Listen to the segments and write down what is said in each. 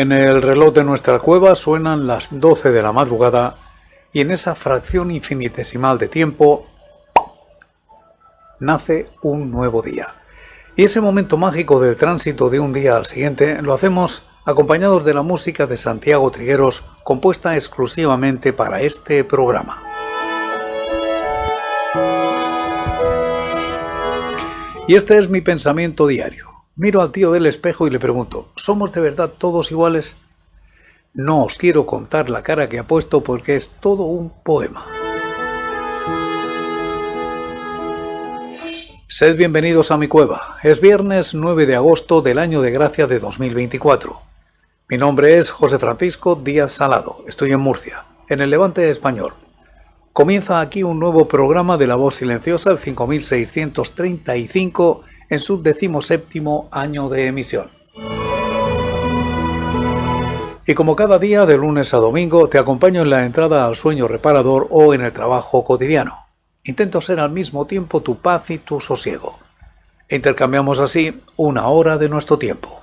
En el reloj de nuestra cueva suenan las 12 de la madrugada y en esa fracción infinitesimal de tiempo nace un nuevo día. Y ese momento mágico del tránsito de un día al siguiente lo hacemos acompañados de la música de Santiago Trigueros compuesta exclusivamente para este programa. Y este es mi pensamiento diario Miro al tío del espejo y le pregunto, ¿somos de verdad todos iguales? No os quiero contar la cara que ha puesto porque es todo un poema. Sed bienvenidos a mi cueva. Es viernes 9 de agosto del año de gracia de 2024. Mi nombre es José Francisco Díaz Salado. Estoy en Murcia, en el Levante español. Comienza aquí un nuevo programa de La Voz Silenciosa, el 5635 en su decimoséptimo año de emisión. Y como cada día de lunes a domingo, te acompaño en la entrada al sueño reparador o en el trabajo cotidiano. Intento ser al mismo tiempo tu paz y tu sosiego. Intercambiamos así una hora de nuestro tiempo.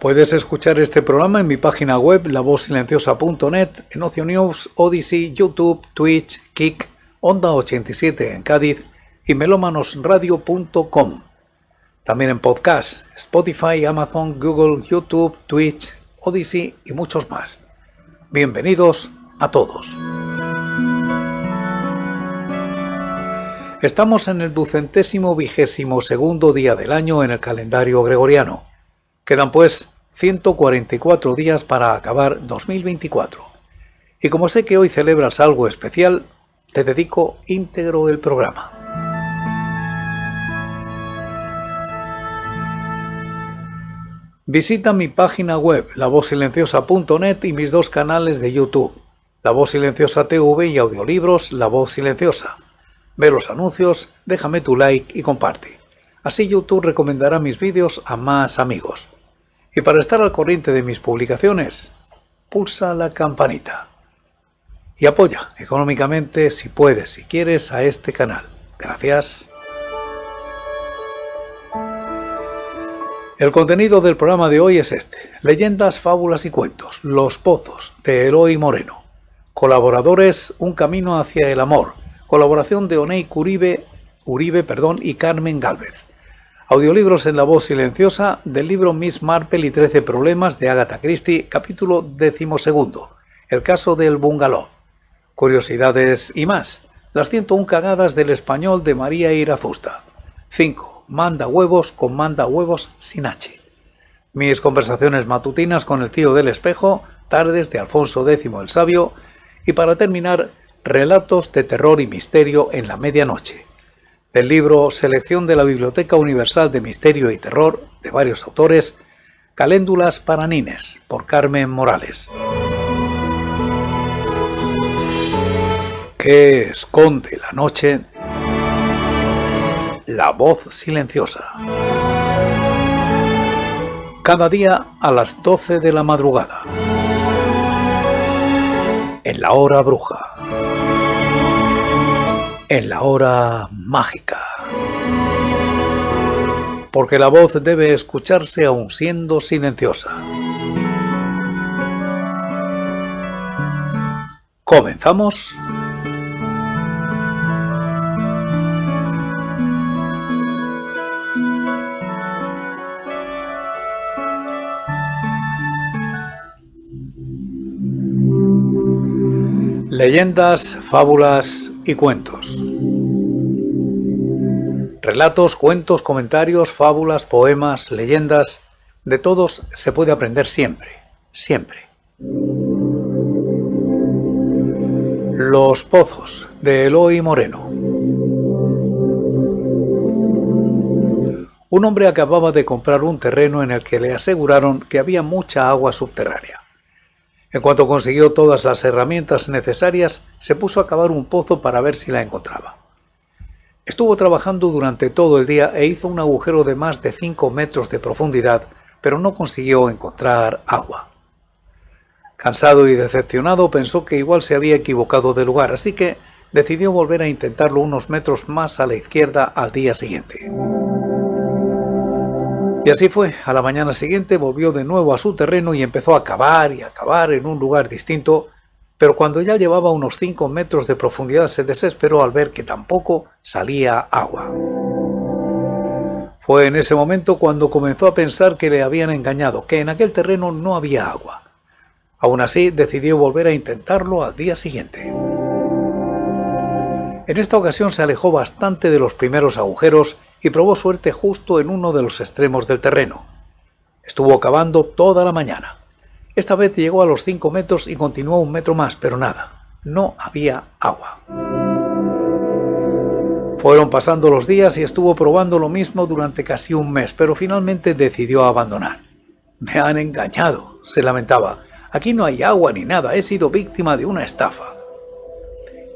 Puedes escuchar este programa en mi página web lavozsilenciosa.net, en Ocio News, Odyssey, YouTube, Twitch, Kick Onda 87 en Cádiz y melomanosradio.com. También en podcast, Spotify, Amazon, Google, YouTube, Twitch, Odyssey y muchos más. Bienvenidos a todos. Estamos en el ducentésimo vigésimo segundo día del año en el calendario gregoriano. Quedan pues 144 días para acabar 2024. Y como sé que hoy celebras algo especial, te dedico íntegro el programa. Visita mi página web lavozsilenciosa.net y mis dos canales de YouTube, La Voz Silenciosa TV y audiolibros La Voz Silenciosa. Ve los anuncios, déjame tu like y comparte. Así YouTube recomendará mis vídeos a más amigos. Y para estar al corriente de mis publicaciones, pulsa la campanita y apoya económicamente si puedes, si quieres, a este canal. Gracias. El contenido del programa de hoy es este. Leyendas, fábulas y cuentos. Los pozos de Eloy Moreno. Colaboradores, un camino hacia el amor. Colaboración de Oney Curibe, Uribe perdón, y Carmen Galvez. Audiolibros en la voz silenciosa del libro Miss Marple y trece problemas de Agatha Christie, capítulo 12. El caso del bungalow. Curiosidades y más. Las 101 cagadas del español de María Irafusta. 5. Manda huevos con manda huevos sin H. Mis conversaciones matutinas con el tío del espejo, tardes de Alfonso X el Sabio y para terminar, relatos de terror y misterio en la medianoche. Del libro Selección de la Biblioteca Universal de Misterio y Terror de varios autores, Caléndulas para Nines por Carmen Morales. que esconde la noche, la voz silenciosa. Cada día a las 12 de la madrugada, en la hora bruja, en la hora mágica. Porque la voz debe escucharse aún siendo silenciosa. Comenzamos. Leyendas, fábulas y cuentos. Relatos, cuentos, comentarios, fábulas, poemas, leyendas, de todos se puede aprender siempre, siempre. Los pozos de Eloy Moreno. Un hombre acababa de comprar un terreno en el que le aseguraron que había mucha agua subterránea. En cuanto consiguió todas las herramientas necesarias, se puso a cavar un pozo para ver si la encontraba. Estuvo trabajando durante todo el día e hizo un agujero de más de 5 metros de profundidad, pero no consiguió encontrar agua. Cansado y decepcionado, pensó que igual se había equivocado de lugar, así que decidió volver a intentarlo unos metros más a la izquierda al día siguiente. Y así fue, a la mañana siguiente volvió de nuevo a su terreno y empezó a cavar y a cavar en un lugar distinto, pero cuando ya llevaba unos 5 metros de profundidad se desesperó al ver que tampoco salía agua. Fue en ese momento cuando comenzó a pensar que le habían engañado, que en aquel terreno no había agua. Aún así, decidió volver a intentarlo al día siguiente. En esta ocasión se alejó bastante de los primeros agujeros y probó suerte justo en uno de los extremos del terreno. Estuvo cavando toda la mañana. Esta vez llegó a los 5 metros y continuó un metro más, pero nada, no había agua. Fueron pasando los días y estuvo probando lo mismo durante casi un mes, pero finalmente decidió abandonar. Me han engañado, se lamentaba. Aquí no hay agua ni nada, he sido víctima de una estafa.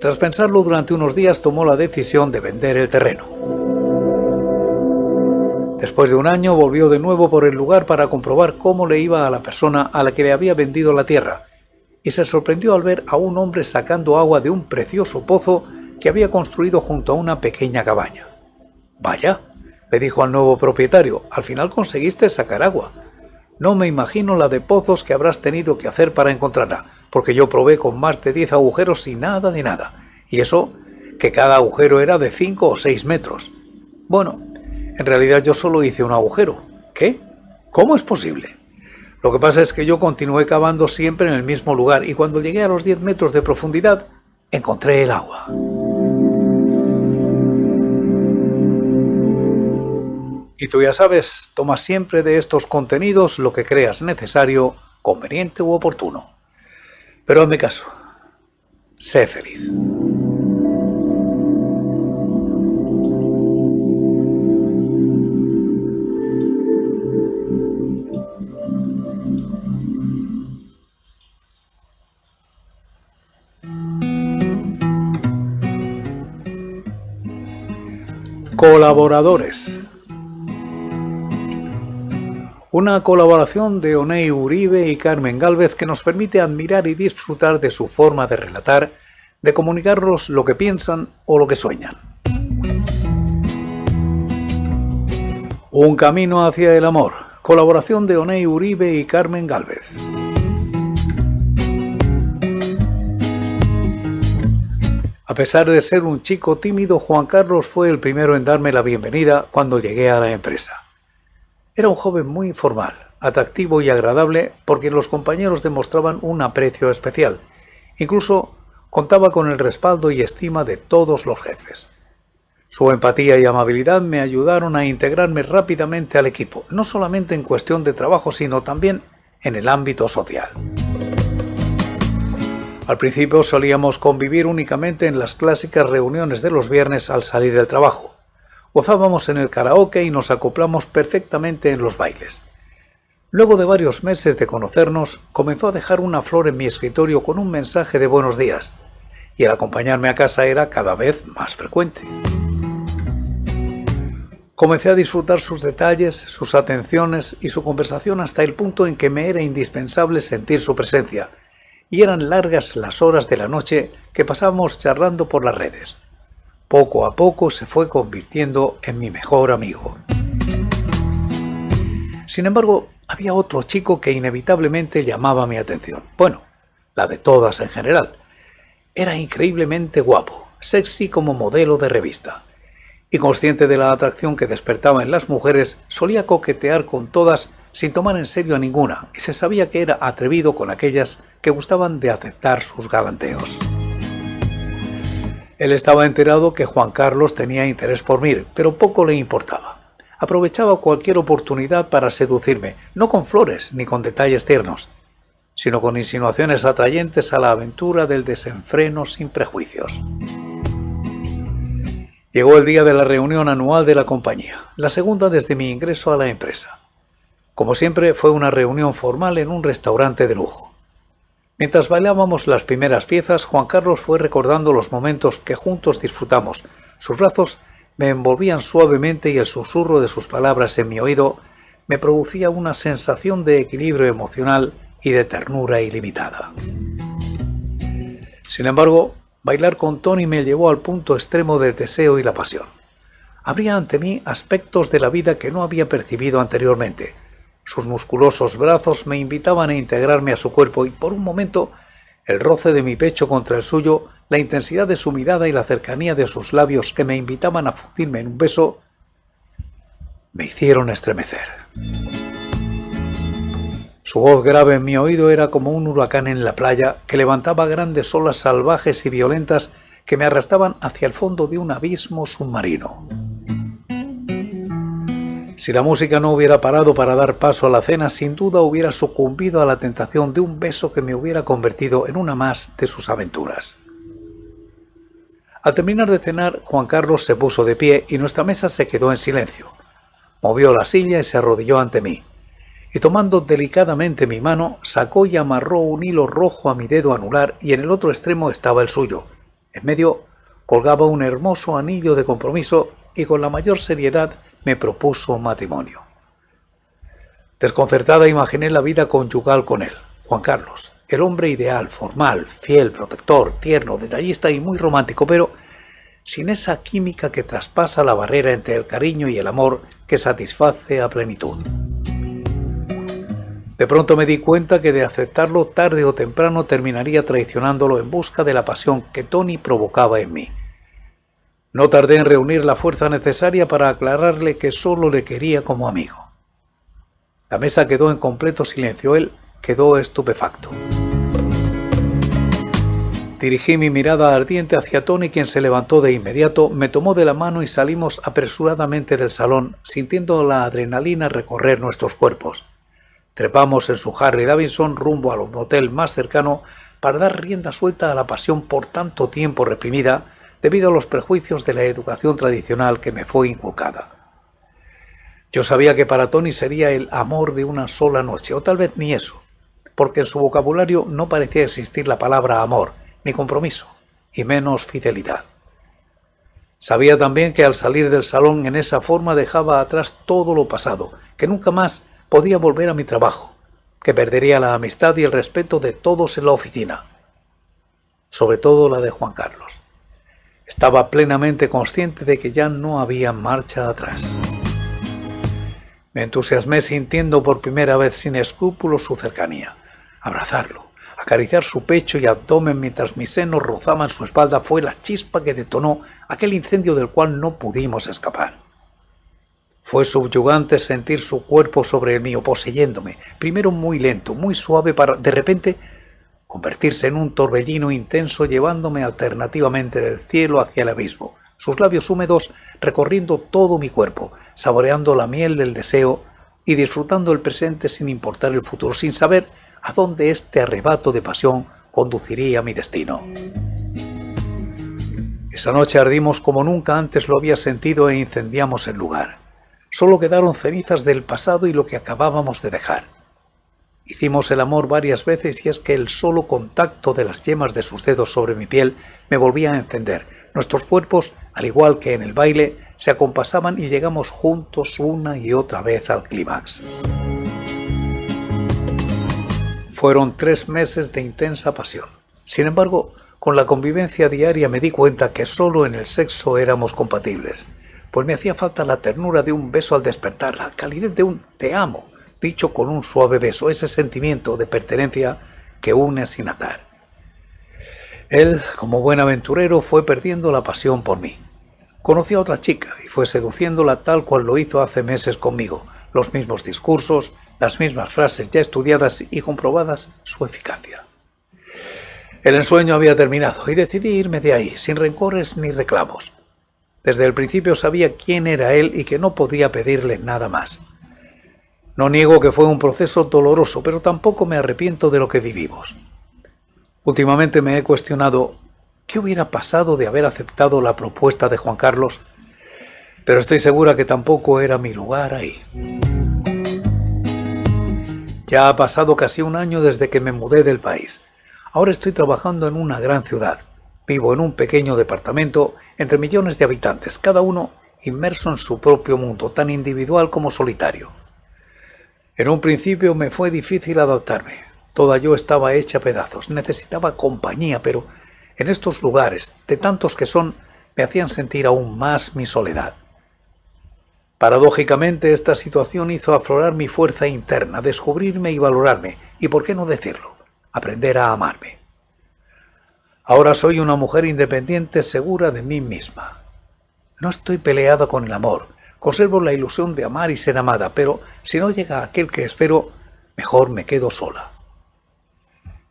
Tras pensarlo durante unos días tomó la decisión de vender el terreno. Después de un año volvió de nuevo por el lugar para comprobar cómo le iba a la persona a la que le había vendido la tierra, y se sorprendió al ver a un hombre sacando agua de un precioso pozo que había construido junto a una pequeña cabaña. Vaya, le dijo al nuevo propietario, al final conseguiste sacar agua. No me imagino la de pozos que habrás tenido que hacer para encontrarla, porque yo probé con más de 10 agujeros y nada de nada. Y eso, que cada agujero era de 5 o 6 metros. Bueno, en realidad yo solo hice un agujero. ¿Qué? ¿Cómo es posible? Lo que pasa es que yo continué cavando siempre en el mismo lugar y cuando llegué a los 10 metros de profundidad encontré el agua. Y tú ya sabes, toma siempre de estos contenidos lo que creas necesario, conveniente u oportuno. Pero hazme caso, sé feliz. Colaboradores. Una colaboración de Oney Uribe y Carmen Gálvez que nos permite admirar y disfrutar de su forma de relatar, de comunicarnos lo que piensan o lo que sueñan. Un camino hacia el amor. Colaboración de Oney Uribe y Carmen Gálvez. A pesar de ser un chico tímido, Juan Carlos fue el primero en darme la bienvenida cuando llegué a la empresa. Era un joven muy informal, atractivo y agradable porque los compañeros demostraban un aprecio especial. Incluso contaba con el respaldo y estima de todos los jefes. Su empatía y amabilidad me ayudaron a integrarme rápidamente al equipo, no solamente en cuestión de trabajo, sino también en el ámbito social. Al principio solíamos convivir únicamente en las clásicas reuniones de los viernes al salir del trabajo. Gozábamos en el karaoke y nos acoplamos perfectamente en los bailes. Luego de varios meses de conocernos, comenzó a dejar una flor en mi escritorio con un mensaje de buenos días, y el acompañarme a casa era cada vez más frecuente. Comencé a disfrutar sus detalles, sus atenciones y su conversación hasta el punto en que me era indispensable sentir su presencia, y eran largas las horas de la noche que pasábamos charlando por las redes. Poco a poco se fue convirtiendo en mi mejor amigo. Sin embargo, había otro chico que inevitablemente llamaba mi atención. Bueno, la de todas en general. Era increíblemente guapo, sexy como modelo de revista. Y consciente de la atracción que despertaba en las mujeres, solía coquetear con todas sin tomar en serio a ninguna, y se sabía que era atrevido con aquellas que gustaban de aceptar sus galanteos. Él estaba enterado que Juan Carlos tenía interés por mí, pero poco le importaba. Aprovechaba cualquier oportunidad para seducirme, no con flores ni con detalles tiernos, sino con insinuaciones atrayentes a la aventura del desenfreno sin prejuicios. Llegó el día de la reunión anual de la compañía, la segunda desde mi ingreso a la empresa. Como siempre, fue una reunión formal en un restaurante de lujo. Mientras bailábamos las primeras piezas, Juan Carlos fue recordando los momentos que juntos disfrutamos. Sus brazos me envolvían suavemente y el susurro de sus palabras en mi oído me producía una sensación de equilibrio emocional y de ternura ilimitada. Sin embargo, bailar con Tony me llevó al punto extremo del deseo y la pasión. Habría ante mí aspectos de la vida que no había percibido anteriormente, sus musculosos brazos me invitaban a integrarme a su cuerpo y por un momento el roce de mi pecho contra el suyo, la intensidad de su mirada y la cercanía de sus labios que me invitaban a fundirme en un beso, me hicieron estremecer. Su voz grave en mi oído era como un huracán en la playa que levantaba grandes olas salvajes y violentas que me arrastraban hacia el fondo de un abismo submarino. Si la música no hubiera parado para dar paso a la cena, sin duda hubiera sucumbido a la tentación de un beso que me hubiera convertido en una más de sus aventuras. Al terminar de cenar, Juan Carlos se puso de pie y nuestra mesa se quedó en silencio. Movió la silla y se arrodilló ante mí, y tomando delicadamente mi mano, sacó y amarró un hilo rojo a mi dedo anular y en el otro extremo estaba el suyo. En medio colgaba un hermoso anillo de compromiso y con la mayor seriedad me propuso matrimonio. Desconcertada imaginé la vida conyugal con él, Juan Carlos, el hombre ideal, formal, fiel, protector, tierno, detallista y muy romántico, pero sin esa química que traspasa la barrera entre el cariño y el amor que satisface a plenitud. De pronto me di cuenta que de aceptarlo tarde o temprano terminaría traicionándolo en busca de la pasión que Tony provocaba en mí no tardé en reunir la fuerza necesaria para aclararle que solo le quería como amigo. La mesa quedó en completo silencio. Él quedó estupefacto. Dirigí mi mirada ardiente hacia Tony, quien se levantó de inmediato, me tomó de la mano y salimos apresuradamente del salón, sintiendo la adrenalina recorrer nuestros cuerpos. Trepamos en su Harry Davidson rumbo al hotel más cercano para dar rienda suelta a la pasión por tanto tiempo reprimida debido a los prejuicios de la educación tradicional que me fue inculcada. Yo sabía que para Tony sería el amor de una sola noche, o tal vez ni eso, porque en su vocabulario no parecía existir la palabra amor, ni compromiso, y menos fidelidad. Sabía también que al salir del salón en esa forma dejaba atrás todo lo pasado, que nunca más podía volver a mi trabajo, que perdería la amistad y el respeto de todos en la oficina, sobre todo la de Juan Carlos. Estaba plenamente consciente de que ya no había marcha atrás. Me entusiasmé sintiendo por primera vez sin escrúpulos su cercanía. Abrazarlo, acariciar su pecho y abdomen mientras mis senos rozaban su espalda fue la chispa que detonó aquel incendio del cual no pudimos escapar. Fue subyugante sentir su cuerpo sobre el mío, poseyéndome, primero muy lento, muy suave, para de repente convertirse en un torbellino intenso llevándome alternativamente del cielo hacia el abismo, sus labios húmedos recorriendo todo mi cuerpo, saboreando la miel del deseo y disfrutando el presente sin importar el futuro, sin saber a dónde este arrebato de pasión conduciría mi destino. Esa noche ardimos como nunca antes lo había sentido e incendiamos el lugar. Solo quedaron cenizas del pasado y lo que acabábamos de dejar. Hicimos el amor varias veces y es que el solo contacto de las yemas de sus dedos sobre mi piel me volvía a encender. Nuestros cuerpos, al igual que en el baile, se acompasaban y llegamos juntos una y otra vez al clímax. Fueron tres meses de intensa pasión. Sin embargo, con la convivencia diaria me di cuenta que solo en el sexo éramos compatibles, pues me hacía falta la ternura de un beso al despertar, la calidez de un te amo dicho con un suave beso, ese sentimiento de pertenencia que une sin atar. Él, como buen aventurero, fue perdiendo la pasión por mí. Conocí a otra chica y fue seduciéndola tal cual lo hizo hace meses conmigo. Los mismos discursos, las mismas frases ya estudiadas y comprobadas su eficacia. El ensueño había terminado y decidí irme de ahí, sin rencores ni reclamos. Desde el principio sabía quién era él y que no podía pedirle nada más. No niego que fue un proceso doloroso, pero tampoco me arrepiento de lo que vivimos. Últimamente me he cuestionado qué hubiera pasado de haber aceptado la propuesta de Juan Carlos, pero estoy segura que tampoco era mi lugar ahí. Ya ha pasado casi un año desde que me mudé del país. Ahora estoy trabajando en una gran ciudad. Vivo en un pequeño departamento entre millones de habitantes, cada uno inmerso en su propio mundo, tan individual como solitario. En un principio me fue difícil adaptarme. Toda yo estaba hecha a pedazos, necesitaba compañía, pero en estos lugares, de tantos que son, me hacían sentir aún más mi soledad. Paradójicamente, esta situación hizo aflorar mi fuerza interna, descubrirme y valorarme, y por qué no decirlo, aprender a amarme. Ahora soy una mujer independiente segura de mí misma. No estoy peleada con el amor, Conservo la ilusión de amar y ser amada, pero si no llega aquel que espero, mejor me quedo sola.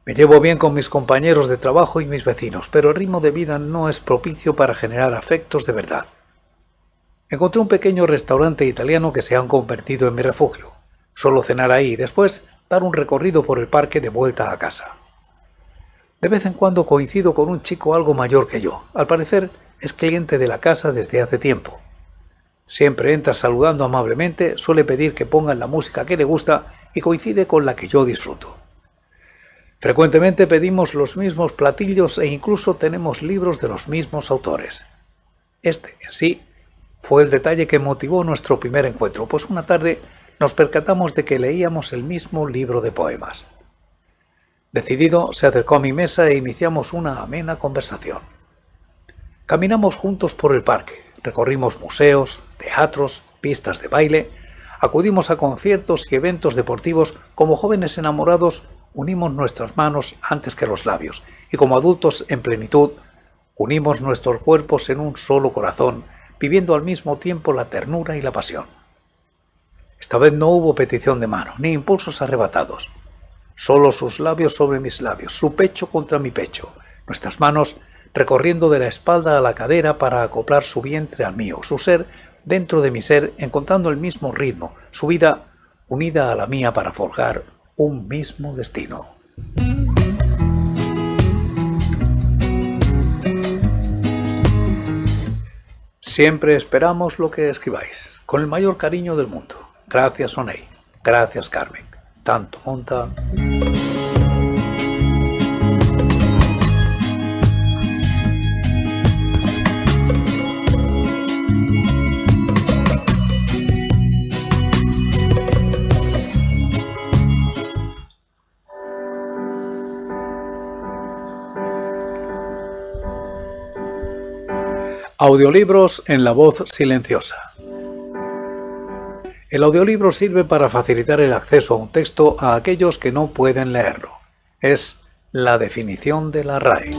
Me llevo bien con mis compañeros de trabajo y mis vecinos, pero el ritmo de vida no es propicio para generar afectos de verdad. Encontré un pequeño restaurante italiano que se han convertido en mi refugio. Solo cenar ahí y después dar un recorrido por el parque de vuelta a casa. De vez en cuando coincido con un chico algo mayor que yo. Al parecer es cliente de la casa desde hace tiempo. Siempre entra saludando amablemente, suele pedir que pongan la música que le gusta y coincide con la que yo disfruto. Frecuentemente pedimos los mismos platillos e incluso tenemos libros de los mismos autores. Este, en sí, fue el detalle que motivó nuestro primer encuentro, pues una tarde nos percatamos de que leíamos el mismo libro de poemas. Decidido, se acercó a mi mesa e iniciamos una amena conversación. Caminamos juntos por el parque, recorrimos museos, teatros, pistas de baile, acudimos a conciertos y eventos deportivos como jóvenes enamorados unimos nuestras manos antes que los labios y como adultos en plenitud unimos nuestros cuerpos en un solo corazón, viviendo al mismo tiempo la ternura y la pasión. Esta vez no hubo petición de mano, ni impulsos arrebatados, solo sus labios sobre mis labios, su pecho contra mi pecho, nuestras manos recorriendo de la espalda a la cadera para acoplar su vientre al mío, su ser dentro de mi ser encontrando el mismo ritmo, su vida unida a la mía para forjar un mismo destino. Siempre esperamos lo que escribáis, con el mayor cariño del mundo. Gracias, Oney. Gracias, Carmen. Tanto monta. Audiolibros en la voz silenciosa. El audiolibro sirve para facilitar el acceso a un texto a aquellos que no pueden leerlo. Es la definición de la RAE.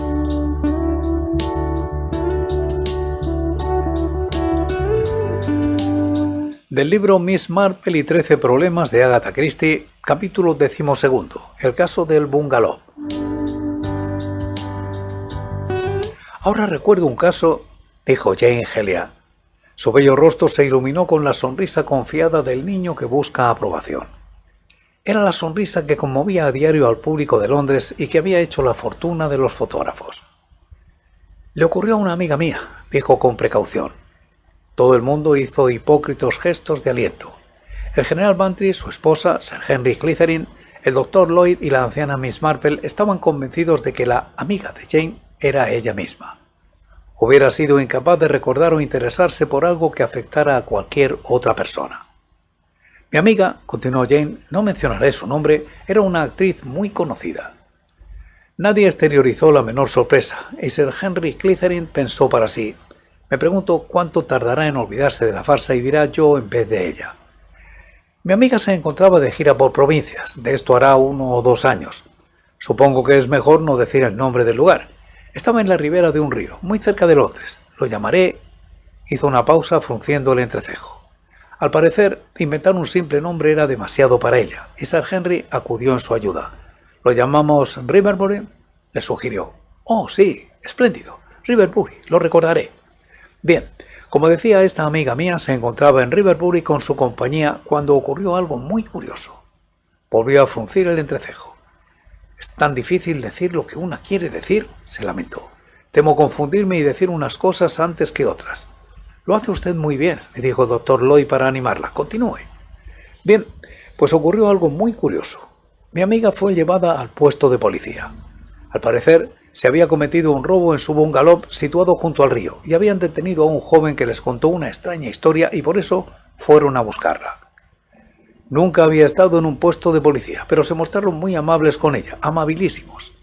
Del libro Miss Marple y 13 problemas de Agatha Christie, capítulo decimosegundo, el caso del bungalow. Ahora recuerdo un caso dijo Jane Helia. Su bello rostro se iluminó con la sonrisa confiada del niño que busca aprobación. Era la sonrisa que conmovía a diario al público de Londres y que había hecho la fortuna de los fotógrafos. Le ocurrió a una amiga mía, dijo con precaución. Todo el mundo hizo hipócritos gestos de aliento. El general Bantry, su esposa, Sir Henry Clitherin, el doctor Lloyd y la anciana Miss Marple estaban convencidos de que la amiga de Jane era ella misma hubiera sido incapaz de recordar o interesarse por algo que afectara a cualquier otra persona. Mi amiga, continuó Jane, no mencionaré su nombre, era una actriz muy conocida. Nadie exteriorizó la menor sorpresa, y Sir Henry Clitherin pensó para sí, me pregunto cuánto tardará en olvidarse de la farsa y dirá yo en vez de ella. Mi amiga se encontraba de gira por provincias, de esto hará uno o dos años. Supongo que es mejor no decir el nombre del lugar, estaba en la ribera de un río, muy cerca de Londres. Lo llamaré... Hizo una pausa frunciendo el entrecejo. Al parecer, inventar un simple nombre era demasiado para ella, y Sir Henry acudió en su ayuda. ¿Lo llamamos Riverbury? Le sugirió. Oh, sí, espléndido. Riverbury, lo recordaré. Bien, como decía, esta amiga mía se encontraba en Riverbury con su compañía cuando ocurrió algo muy curioso. Volvió a fruncir el entrecejo. Es tan difícil decir lo que una quiere decir, se lamentó. Temo confundirme y decir unas cosas antes que otras. Lo hace usted muy bien, le dijo doctor Loy para animarla. Continúe. Bien, pues ocurrió algo muy curioso. Mi amiga fue llevada al puesto de policía. Al parecer, se había cometido un robo en su bungalow situado junto al río y habían detenido a un joven que les contó una extraña historia y por eso fueron a buscarla. Nunca había estado en un puesto de policía, pero se mostraron muy amables con ella, amabilísimos.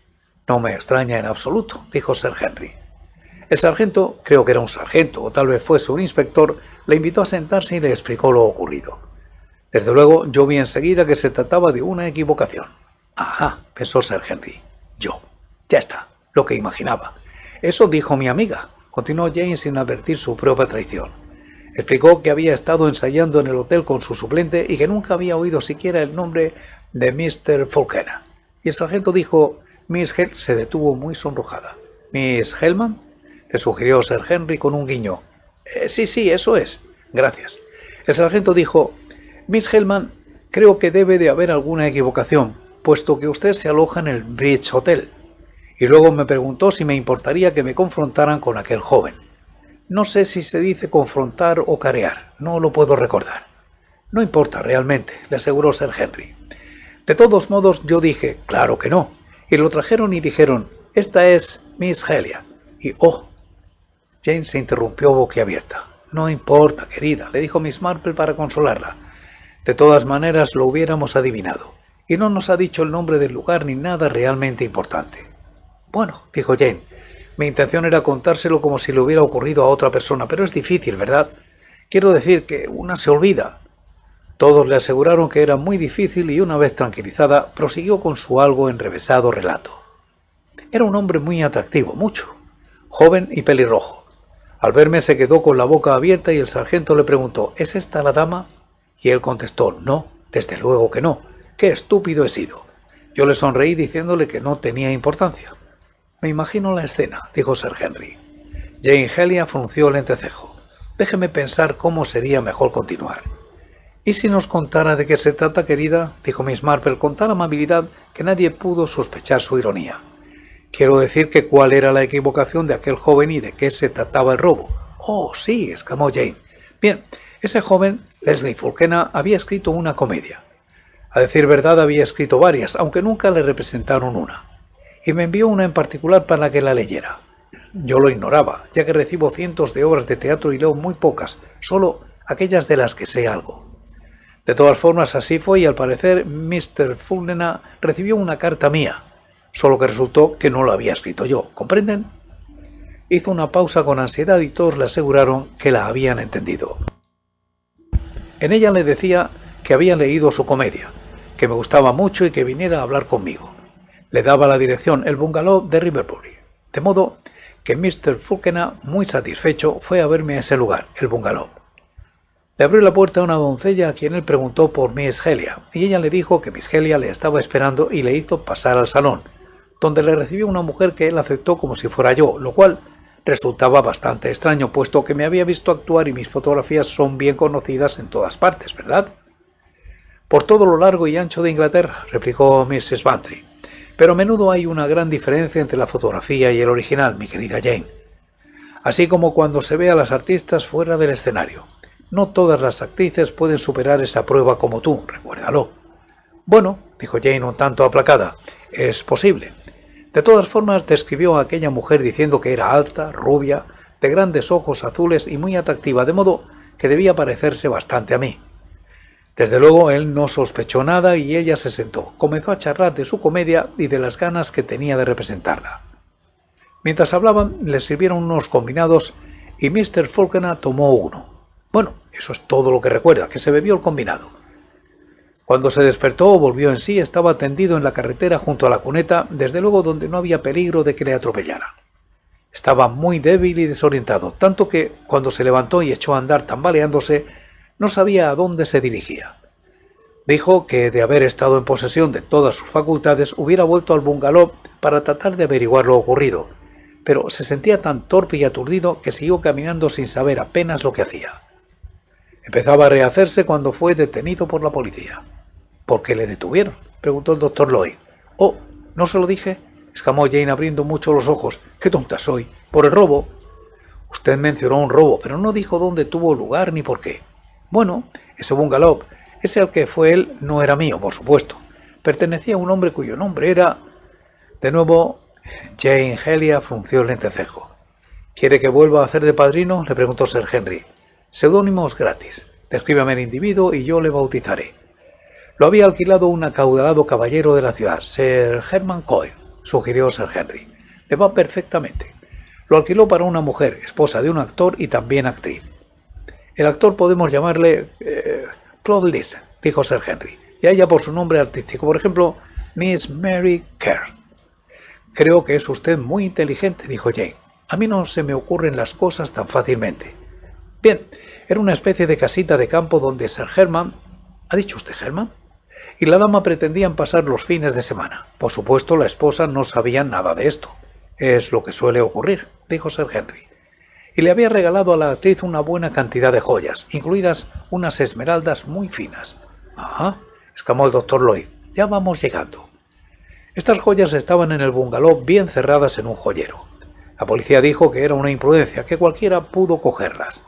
No me extraña en absoluto, dijo Sir Henry. El sargento, creo que era un sargento o tal vez fuese un inspector, le invitó a sentarse y le explicó lo ocurrido. Desde luego, yo vi enseguida que se trataba de una equivocación. Ajá, pensó Sir Henry. Yo. Ya está, lo que imaginaba. Eso dijo mi amiga, continuó Jane sin advertir su propia traición. Explicó que había estado ensayando en el hotel con su suplente y que nunca había oído siquiera el nombre de Mr. Falkena. Y el sargento dijo, Miss Hellman, se detuvo muy sonrojada. ¿Miss Hellman? Le sugirió Sir Henry con un guiño. Eh, sí, sí, eso es. Gracias. El sargento dijo, Miss Hellman, creo que debe de haber alguna equivocación, puesto que usted se aloja en el Bridge Hotel. Y luego me preguntó si me importaría que me confrontaran con aquel joven. No sé si se dice confrontar o carear, no lo puedo recordar. No importa realmente, le aseguró Sir Henry. De todos modos, yo dije, claro que no. Y lo trajeron y dijeron, esta es Miss Helia. Y oh, Jane se interrumpió boquiabierta. No importa, querida, le dijo Miss Marple para consolarla. De todas maneras, lo hubiéramos adivinado. Y no nos ha dicho el nombre del lugar ni nada realmente importante. Bueno, dijo Jane, mi intención era contárselo como si le hubiera ocurrido a otra persona, pero es difícil, ¿verdad? Quiero decir que una se olvida. Todos le aseguraron que era muy difícil y una vez tranquilizada, prosiguió con su algo enrevesado relato. Era un hombre muy atractivo, mucho, joven y pelirrojo. Al verme se quedó con la boca abierta y el sargento le preguntó, ¿es esta la dama? Y él contestó, no, desde luego que no, qué estúpido he sido. Yo le sonreí diciéndole que no tenía importancia. Me imagino la escena, dijo Sir Henry. Jane Helia frunció el entrecejo. Déjeme pensar cómo sería mejor continuar. ¿Y si nos contara de qué se trata, querida? dijo Miss Marple con tal amabilidad que nadie pudo sospechar su ironía. Quiero decir que cuál era la equivocación de aquel joven y de qué se trataba el robo. Oh, sí, exclamó Jane. Bien, ese joven, Leslie Fulkena, había escrito una comedia. A decir verdad, había escrito varias, aunque nunca le representaron una y me envió una en particular para que la leyera. Yo lo ignoraba, ya que recibo cientos de obras de teatro y leo muy pocas, solo aquellas de las que sé algo. De todas formas, así fue y al parecer Mr. Fulnena recibió una carta mía, solo que resultó que no la había escrito yo, ¿comprenden? Hizo una pausa con ansiedad y todos le aseguraron que la habían entendido. En ella le decía que había leído su comedia, que me gustaba mucho y que viniera a hablar conmigo le daba la dirección el bungalow de Riverbury. De modo que Mr. Fulkena, muy satisfecho, fue a verme a ese lugar, el bungalow. Le abrió la puerta a una doncella a quien él preguntó por Miss Helia, y ella le dijo que Miss Helia le estaba esperando y le hizo pasar al salón, donde le recibió una mujer que él aceptó como si fuera yo, lo cual resultaba bastante extraño, puesto que me había visto actuar y mis fotografías son bien conocidas en todas partes, ¿verdad? Por todo lo largo y ancho de Inglaterra, replicó Mrs. Bantry. Pero a menudo hay una gran diferencia entre la fotografía y el original, mi querida Jane. Así como cuando se ve a las artistas fuera del escenario. No todas las actrices pueden superar esa prueba como tú, recuérdalo. Bueno, dijo Jane un tanto aplacada, es posible. De todas formas, describió a aquella mujer diciendo que era alta, rubia, de grandes ojos azules y muy atractiva, de modo que debía parecerse bastante a mí. Desde luego él no sospechó nada y ella se sentó. Comenzó a charlar de su comedia y de las ganas que tenía de representarla. Mientras hablaban, le sirvieron unos combinados y Mr. Faulkner tomó uno. Bueno, eso es todo lo que recuerda, que se bebió el combinado. Cuando se despertó volvió en sí, estaba tendido en la carretera junto a la cuneta, desde luego donde no había peligro de que le atropellara. Estaba muy débil y desorientado, tanto que, cuando se levantó y echó a andar tambaleándose, no sabía a dónde se dirigía. Dijo que de haber estado en posesión de todas sus facultades hubiera vuelto al bungalow para tratar de averiguar lo ocurrido, pero se sentía tan torpe y aturdido que siguió caminando sin saber apenas lo que hacía. Empezaba a rehacerse cuando fue detenido por la policía. ¿Por qué le detuvieron? preguntó el doctor Lloyd. Oh, ¿no se lo dije? exclamó Jane abriendo mucho los ojos. ¡Qué tonta soy! ¡Por el robo! Usted mencionó un robo, pero no dijo dónde tuvo lugar ni por qué. Bueno, ese bungalow, ese al que fue él, no era mío, por supuesto. Pertenecía a un hombre cuyo nombre era, de nuevo, Jane Helia frunció el lentecejo. ¿Quiere que vuelva a hacer de padrino? le preguntó Sir Henry. Seudónimos gratis. Descríbame el individuo y yo le bautizaré. Lo había alquilado un acaudalado caballero de la ciudad, Sir Herman Coyle, sugirió Sir Henry. Le va perfectamente. Lo alquiló para una mujer, esposa de un actor y también actriz. El actor podemos llamarle eh, Claude dijo Sir Henry, y ella por su nombre artístico, por ejemplo, Miss Mary Kerr. Creo que es usted muy inteligente, dijo Jane. A mí no se me ocurren las cosas tan fácilmente. Bien, era una especie de casita de campo donde Sir Herman, ¿ha dicho usted Herman? Y la dama pretendían pasar los fines de semana. Por supuesto, la esposa no sabía nada de esto. Es lo que suele ocurrir, dijo Sir Henry y le había regalado a la actriz una buena cantidad de joyas, incluidas unas esmeraldas muy finas. Ajá, exclamó el doctor Lloyd, ya vamos llegando. Estas joyas estaban en el bungalow bien cerradas en un joyero. La policía dijo que era una imprudencia, que cualquiera pudo cogerlas.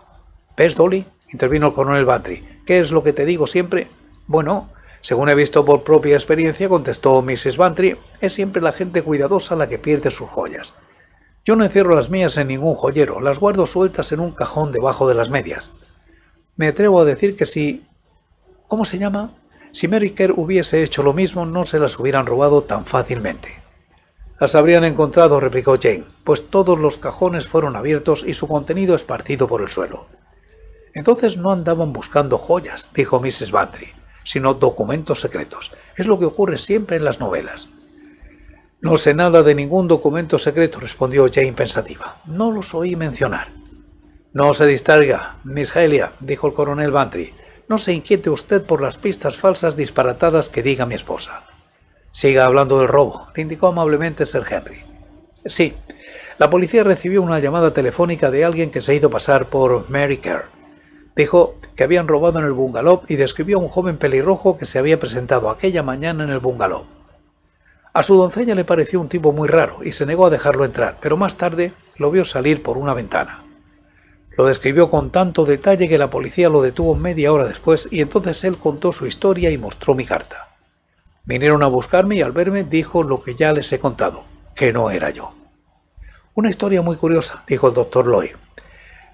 ¿Ves, Dolly? intervino el coronel Bantry. ¿Qué es lo que te digo siempre? Bueno, según he visto por propia experiencia, contestó Mrs. Bantry, es siempre la gente cuidadosa la que pierde sus joyas. Yo no encierro las mías en ningún joyero, las guardo sueltas en un cajón debajo de las medias. Me atrevo a decir que si... ¿Cómo se llama? Si Mary hubiese hecho lo mismo, no se las hubieran robado tan fácilmente. Las habrían encontrado, replicó Jane, pues todos los cajones fueron abiertos y su contenido esparcido por el suelo. Entonces no andaban buscando joyas, dijo Mrs. Bantry, sino documentos secretos. Es lo que ocurre siempre en las novelas. No sé nada de ningún documento secreto, respondió Jane pensativa. No los oí mencionar. No se distraiga, Miss Helia, dijo el coronel Bantry. No se inquiete usted por las pistas falsas disparatadas que diga mi esposa. Siga hablando del robo, le indicó amablemente Sir Henry. Sí, la policía recibió una llamada telefónica de alguien que se ha a pasar por Mary Kerr. Dijo que habían robado en el bungalow y describió a un joven pelirrojo que se había presentado aquella mañana en el bungalow. A su doncella le pareció un tipo muy raro y se negó a dejarlo entrar, pero más tarde lo vio salir por una ventana. Lo describió con tanto detalle que la policía lo detuvo media hora después y entonces él contó su historia y mostró mi carta. Vinieron a buscarme y al verme dijo lo que ya les he contado, que no era yo. Una historia muy curiosa, dijo el doctor Lloyd.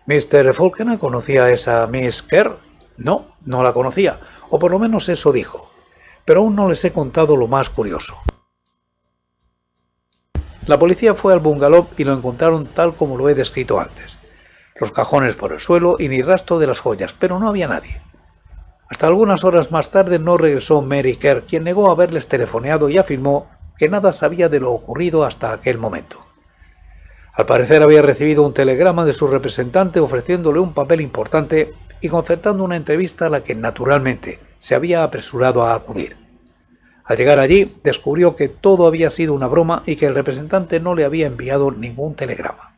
¿Mr. Faulkner conocía a esa Miss Kerr? No, no la conocía, o por lo menos eso dijo. Pero aún no les he contado lo más curioso. La policía fue al bungalow y lo encontraron tal como lo he descrito antes. Los cajones por el suelo y ni rastro de las joyas, pero no había nadie. Hasta algunas horas más tarde no regresó Mary Kerr, quien negó haberles telefoneado y afirmó que nada sabía de lo ocurrido hasta aquel momento. Al parecer había recibido un telegrama de su representante ofreciéndole un papel importante y concertando una entrevista a la que naturalmente se había apresurado a acudir. Al llegar allí, descubrió que todo había sido una broma y que el representante no le había enviado ningún telegrama.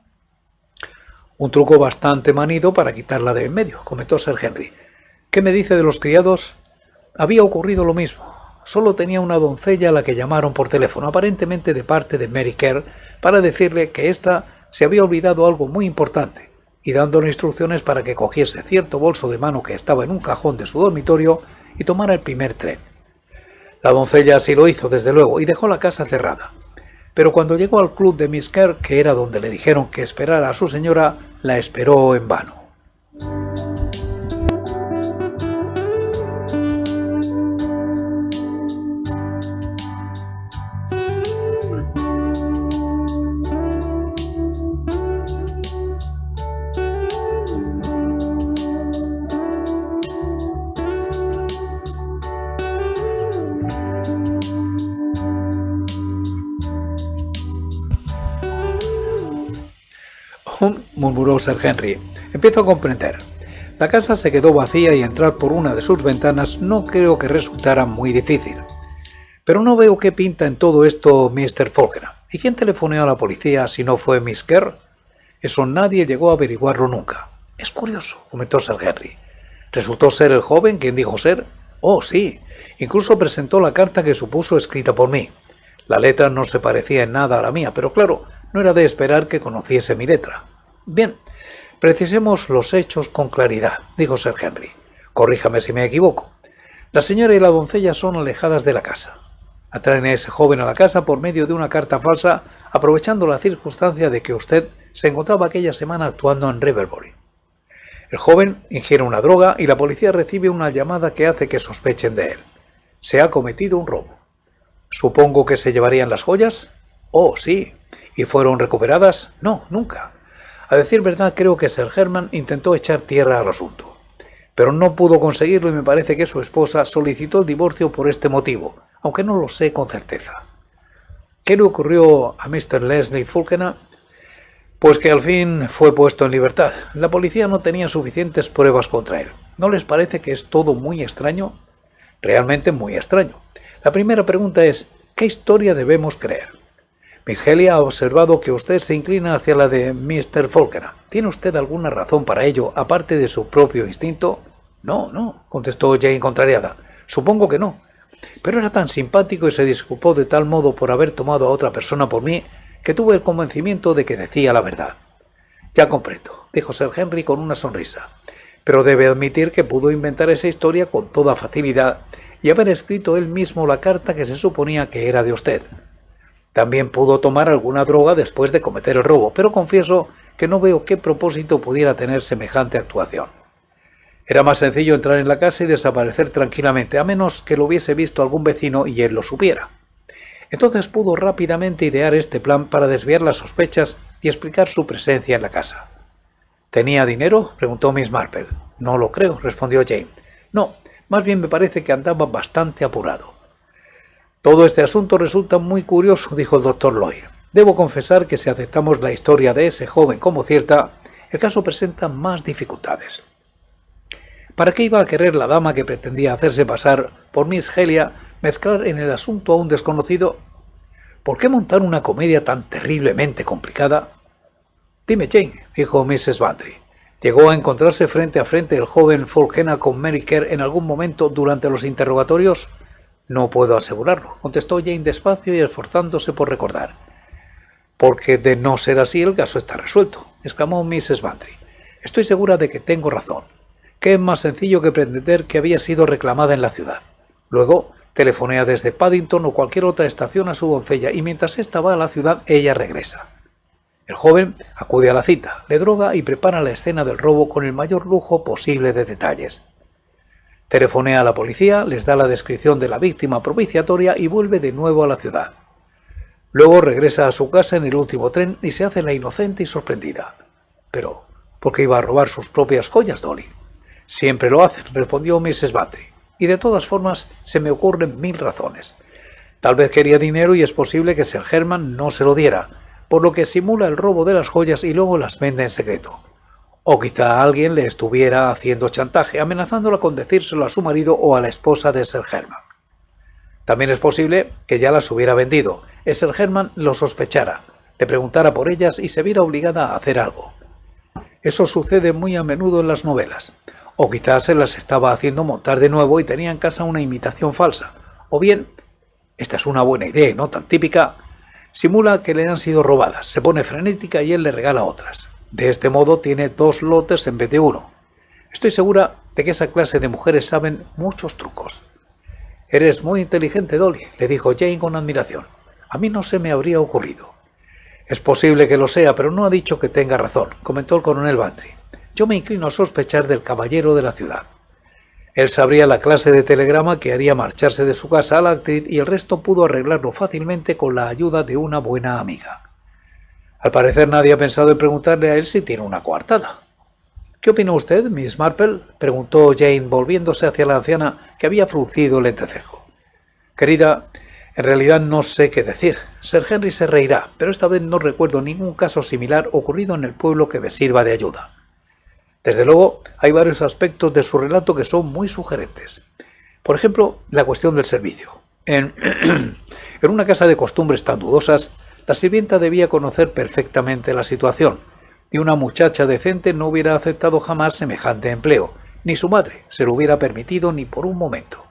Un truco bastante manido para quitarla de en medio, comentó Sir Henry. ¿Qué me dice de los criados? Había ocurrido lo mismo. Solo tenía una doncella a la que llamaron por teléfono, aparentemente de parte de Mary Kerr, para decirle que ésta se había olvidado algo muy importante, y dándole instrucciones para que cogiese cierto bolso de mano que estaba en un cajón de su dormitorio y tomara el primer tren. La doncella así lo hizo, desde luego, y dejó la casa cerrada. Pero cuando llegó al club de Kerr, que era donde le dijeron que esperara a su señora, la esperó en vano. murmuró Sir Henry. Empiezo a comprender. La casa se quedó vacía y entrar por una de sus ventanas no creo que resultara muy difícil. Pero no veo qué pinta en todo esto Mr. Faulkner. ¿Y quién telefoneó a la policía si no fue Miss Kerr? Eso nadie llegó a averiguarlo nunca. Es curioso, comentó Sir Henry. ¿Resultó ser el joven quien dijo ser? Oh, sí. Incluso presentó la carta que supuso escrita por mí. La letra no se parecía en nada a la mía, pero claro, no era de esperar que conociese mi letra. Bien, precisemos los hechos con claridad, dijo Sir Henry. Corríjame si me equivoco. La señora y la doncella son alejadas de la casa. Atraen a ese joven a la casa por medio de una carta falsa, aprovechando la circunstancia de que usted se encontraba aquella semana actuando en Riverbury. El joven ingiere una droga y la policía recibe una llamada que hace que sospechen de él. Se ha cometido un robo. Supongo que se llevarían las joyas. Oh, sí. ¿Y fueron recuperadas? No, nunca. A decir verdad, creo que Sir Herman intentó echar tierra al asunto, pero no pudo conseguirlo y me parece que su esposa solicitó el divorcio por este motivo, aunque no lo sé con certeza. ¿Qué le ocurrió a Mr. Leslie Fulkena? Pues que al fin fue puesto en libertad. La policía no tenía suficientes pruebas contra él. ¿No les parece que es todo muy extraño? Realmente muy extraño. La primera pregunta es, ¿qué historia debemos creer? Miss ha observado que usted se inclina hacia la de Mr. Faulkner. ¿Tiene usted alguna razón para ello, aparte de su propio instinto? No, no, contestó Jane contrariada. Supongo que no. Pero era tan simpático y se disculpó de tal modo por haber tomado a otra persona por mí que tuve el convencimiento de que decía la verdad. Ya comprendo, dijo Sir Henry con una sonrisa. Pero debe admitir que pudo inventar esa historia con toda facilidad y haber escrito él mismo la carta que se suponía que era de usted. También pudo tomar alguna droga después de cometer el robo, pero confieso que no veo qué propósito pudiera tener semejante actuación. Era más sencillo entrar en la casa y desaparecer tranquilamente, a menos que lo hubiese visto algún vecino y él lo supiera. Entonces pudo rápidamente idear este plan para desviar las sospechas y explicar su presencia en la casa. ¿Tenía dinero? preguntó Miss Marple. No lo creo, respondió Jane. No, más bien me parece que andaba bastante apurado. Todo este asunto resulta muy curioso, dijo el doctor Lloyd. Debo confesar que si aceptamos la historia de ese joven como cierta, el caso presenta más dificultades. ¿Para qué iba a querer la dama que pretendía hacerse pasar por Miss Helia mezclar en el asunto a un desconocido? ¿Por qué montar una comedia tan terriblemente complicada? Dime, Jane, dijo Mrs. Bantry. ¿Llegó a encontrarse frente a frente el joven Fulgena con Mary Kerr en algún momento durante los interrogatorios? No puedo asegurarlo, contestó Jane despacio y esforzándose por recordar. Porque de no ser así el caso está resuelto, exclamó Mrs. Bantry. Estoy segura de que tengo razón. ¿Qué es más sencillo que pretender que había sido reclamada en la ciudad? Luego, telefonea desde Paddington o cualquier otra estación a su doncella y mientras esta va a la ciudad, ella regresa. El joven acude a la cita, le droga y prepara la escena del robo con el mayor lujo posible de detalles. Telefonea a la policía, les da la descripción de la víctima propiciatoria y vuelve de nuevo a la ciudad. Luego regresa a su casa en el último tren y se hace la inocente y sorprendida. Pero, ¿por qué iba a robar sus propias joyas, Dolly? Siempre lo hacen, respondió Mrs. Battery. Y de todas formas, se me ocurren mil razones. Tal vez quería dinero y es posible que Sir Herman no se lo diera, por lo que simula el robo de las joyas y luego las vende en secreto. O quizá alguien le estuviera haciendo chantaje, amenazándola con decírselo a su marido o a la esposa de Sir Herman. También es posible que ya las hubiera vendido. Sir Herman lo sospechara, le preguntara por ellas y se viera obligada a hacer algo. Eso sucede muy a menudo en las novelas. O quizás se las estaba haciendo montar de nuevo y tenía en casa una imitación falsa. O bien, esta es una buena idea y no tan típica, simula que le han sido robadas, se pone frenética y él le regala otras. De este modo tiene dos lotes en vez de uno. Estoy segura de que esa clase de mujeres saben muchos trucos. Eres muy inteligente, Dolly, le dijo Jane con admiración. A mí no se me habría ocurrido. Es posible que lo sea, pero no ha dicho que tenga razón, comentó el coronel Bantry. Yo me inclino a sospechar del caballero de la ciudad. Él sabría la clase de telegrama que haría marcharse de su casa a la actriz y el resto pudo arreglarlo fácilmente con la ayuda de una buena amiga. Al parecer nadie ha pensado en preguntarle a él si tiene una coartada. ¿Qué opina usted, Miss Marple? preguntó Jane volviéndose hacia la anciana que había fruncido el entrecejo. Querida, en realidad no sé qué decir. Sir Henry se reirá, pero esta vez no recuerdo ningún caso similar ocurrido en el pueblo que me sirva de ayuda. Desde luego, hay varios aspectos de su relato que son muy sugerentes. Por ejemplo, la cuestión del servicio. En, en una casa de costumbres tan dudosas, la sirvienta debía conocer perfectamente la situación. Y una muchacha decente no hubiera aceptado jamás semejante empleo, ni su madre se lo hubiera permitido ni por un momento.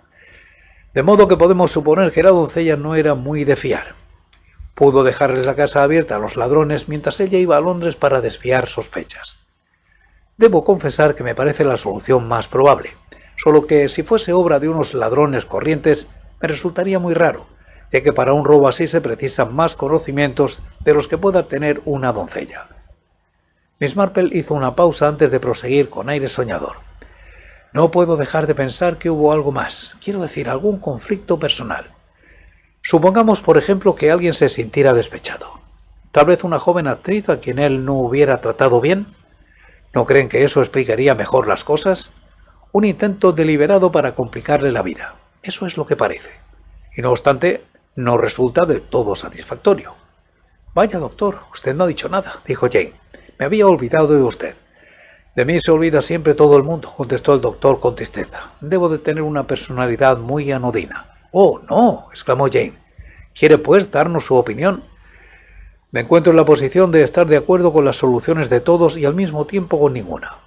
De modo que podemos suponer que la doncella no era muy de fiar. Pudo dejarles la casa abierta a los ladrones mientras ella iba a Londres para desviar sospechas. Debo confesar que me parece la solución más probable, solo que si fuese obra de unos ladrones corrientes me resultaría muy raro, ya que para un robo así se precisan más conocimientos de los que pueda tener una doncella. Miss Marple hizo una pausa antes de proseguir con aire soñador. No puedo dejar de pensar que hubo algo más, quiero decir, algún conflicto personal. Supongamos, por ejemplo, que alguien se sintiera despechado. Tal vez una joven actriz a quien él no hubiera tratado bien. ¿No creen que eso explicaría mejor las cosas? Un intento deliberado para complicarle la vida. Eso es lo que parece. Y no obstante, no resulta de todo satisfactorio. Vaya, doctor, usted no ha dicho nada, dijo Jane. Me había olvidado de usted. De mí se olvida siempre todo el mundo, contestó el doctor con tristeza. Debo de tener una personalidad muy anodina. Oh, no, exclamó Jane. ¿Quiere, pues, darnos su opinión? Me encuentro en la posición de estar de acuerdo con las soluciones de todos y al mismo tiempo con ninguna.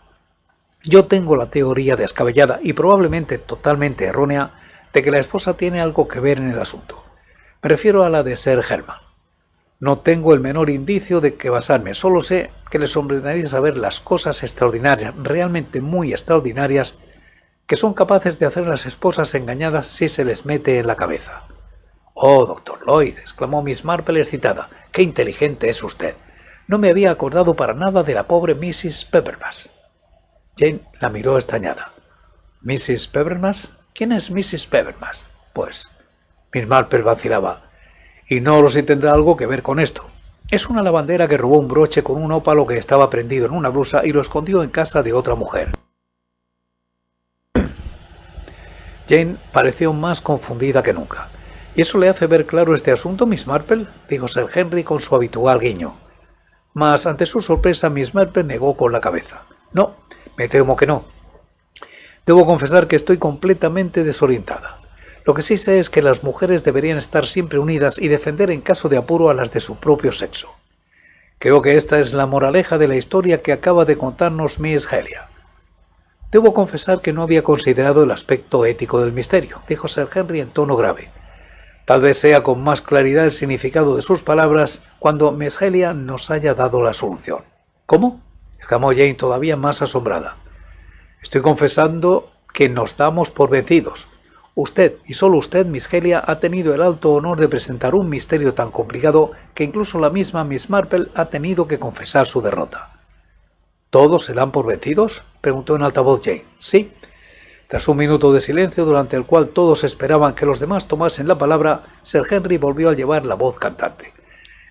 Yo tengo la teoría descabellada y probablemente totalmente errónea de que la esposa tiene algo que ver en el asunto. Prefiero a la de ser Germán. No tengo el menor indicio de que basarme, solo sé que les sorprendería saber las cosas extraordinarias, realmente muy extraordinarias, que son capaces de hacer las esposas engañadas si se les mete en la cabeza. Oh, doctor Lloyd, exclamó Miss Marple excitada, qué inteligente es usted. No me había acordado para nada de la pobre Mrs. Peppermas. Jane la miró extrañada. ¿Mrs. Peppermas? ¿Quién es Mrs. Peppermas? Pues Miss Marple vacilaba. Y no lo sé tendrá algo que ver con esto. Es una lavandera que robó un broche con un ópalo que estaba prendido en una blusa y lo escondió en casa de otra mujer. Jane pareció más confundida que nunca. ¿Y eso le hace ver claro este asunto, Miss Marple? dijo Sir Henry con su habitual guiño. Mas ante su sorpresa, Miss Marple negó con la cabeza. No, me temo que no. Debo confesar que estoy completamente desorientada. Lo que sí sé es que las mujeres deberían estar siempre unidas y defender en caso de apuro a las de su propio sexo. Creo que esta es la moraleja de la historia que acaba de contarnos Miss Helia. Debo confesar que no había considerado el aspecto ético del misterio, dijo Sir Henry en tono grave. Tal vez sea con más claridad el significado de sus palabras cuando Miss Helia nos haya dado la solución. ¿Cómo? exclamó Jane todavía más asombrada. Estoy confesando que nos damos por vencidos. Usted, y solo usted, Miss Helia, ha tenido el alto honor de presentar un misterio tan complicado que incluso la misma Miss Marple ha tenido que confesar su derrota. ¿Todos se dan por vencidos? preguntó en alta voz Jane. Sí. Tras un minuto de silencio, durante el cual todos esperaban que los demás tomasen la palabra, Sir Henry volvió a llevar la voz cantante.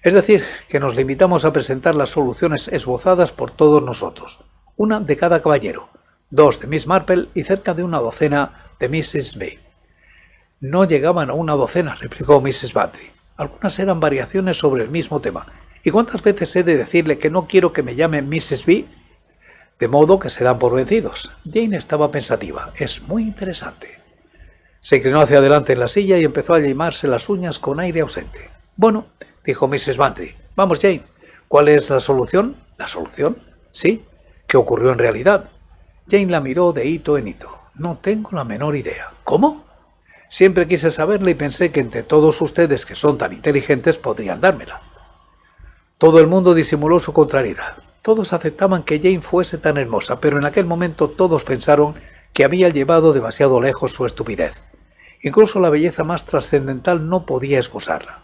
Es decir, que nos limitamos a presentar las soluciones esbozadas por todos nosotros, una de cada caballero, dos de Miss Marple y cerca de una docena de Mrs. Bay no llegaban a una docena, replicó Mrs. Bantry. Algunas eran variaciones sobre el mismo tema. ¿Y cuántas veces he de decirle que no quiero que me llame Mrs. B? De modo que se dan por vencidos. Jane estaba pensativa. Es muy interesante. Se inclinó hacia adelante en la silla y empezó a limarse las uñas con aire ausente. Bueno, dijo Mrs. Bantry. Vamos, Jane. ¿Cuál es la solución? ¿La solución? Sí. ¿Qué ocurrió en realidad? Jane la miró de hito en hito. No tengo la menor idea. ¿Cómo? Siempre quise saberla y pensé que entre todos ustedes que son tan inteligentes podrían dármela. Todo el mundo disimuló su contrariedad. Todos aceptaban que Jane fuese tan hermosa, pero en aquel momento todos pensaron que había llevado demasiado lejos su estupidez. Incluso la belleza más trascendental no podía excusarla.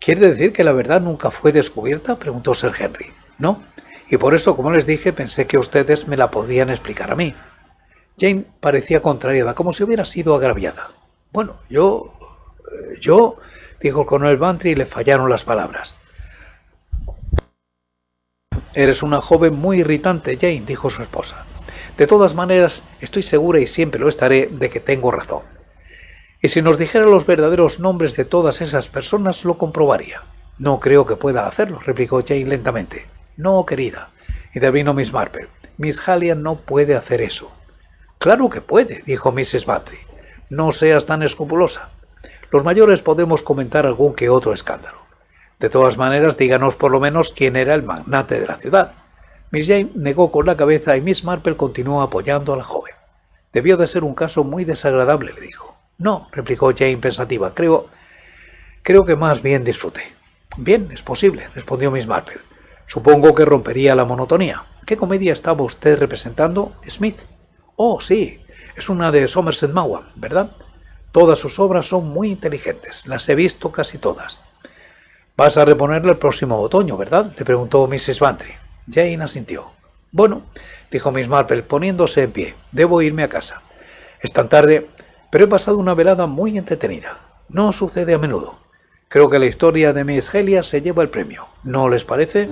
¿Quiere decir que la verdad nunca fue descubierta? preguntó Sir Henry. No, y por eso, como les dije, pensé que ustedes me la podían explicar a mí. Jane parecía contrariada, como si hubiera sido agraviada. Bueno, yo, eh, yo, dijo el coronel Bantry, y le fallaron las palabras. Eres una joven muy irritante, Jane, dijo su esposa. De todas maneras, estoy segura y siempre lo estaré de que tengo razón. Y si nos dijera los verdaderos nombres de todas esas personas, lo comprobaría. No creo que pueda hacerlo, replicó Jane lentamente. No, querida, intervino Miss Marple. Miss Hallian no puede hacer eso. Claro que puede, dijo Mrs. Bantry no seas tan escrupulosa. Los mayores podemos comentar algún que otro escándalo. De todas maneras, díganos por lo menos quién era el magnate de la ciudad. Miss Jane negó con la cabeza y Miss Marple continuó apoyando a la joven. Debió de ser un caso muy desagradable, le dijo. No, replicó Jane pensativa, creo... creo que más bien disfruté. Bien, es posible, respondió Miss Marple. Supongo que rompería la monotonía. ¿Qué comedia estaba usted representando, Smith? Oh, sí, es una de Somerset Maugham, ¿verdad? Todas sus obras son muy inteligentes, las he visto casi todas. Vas a reponerla el próximo otoño, ¿verdad? le preguntó Mrs. Bantry. Jane asintió. Bueno, dijo Miss Marple, poniéndose en pie, debo irme a casa. Es tan tarde, pero he pasado una velada muy entretenida. No sucede a menudo. Creo que la historia de Miss Helia se lleva el premio. ¿No les parece?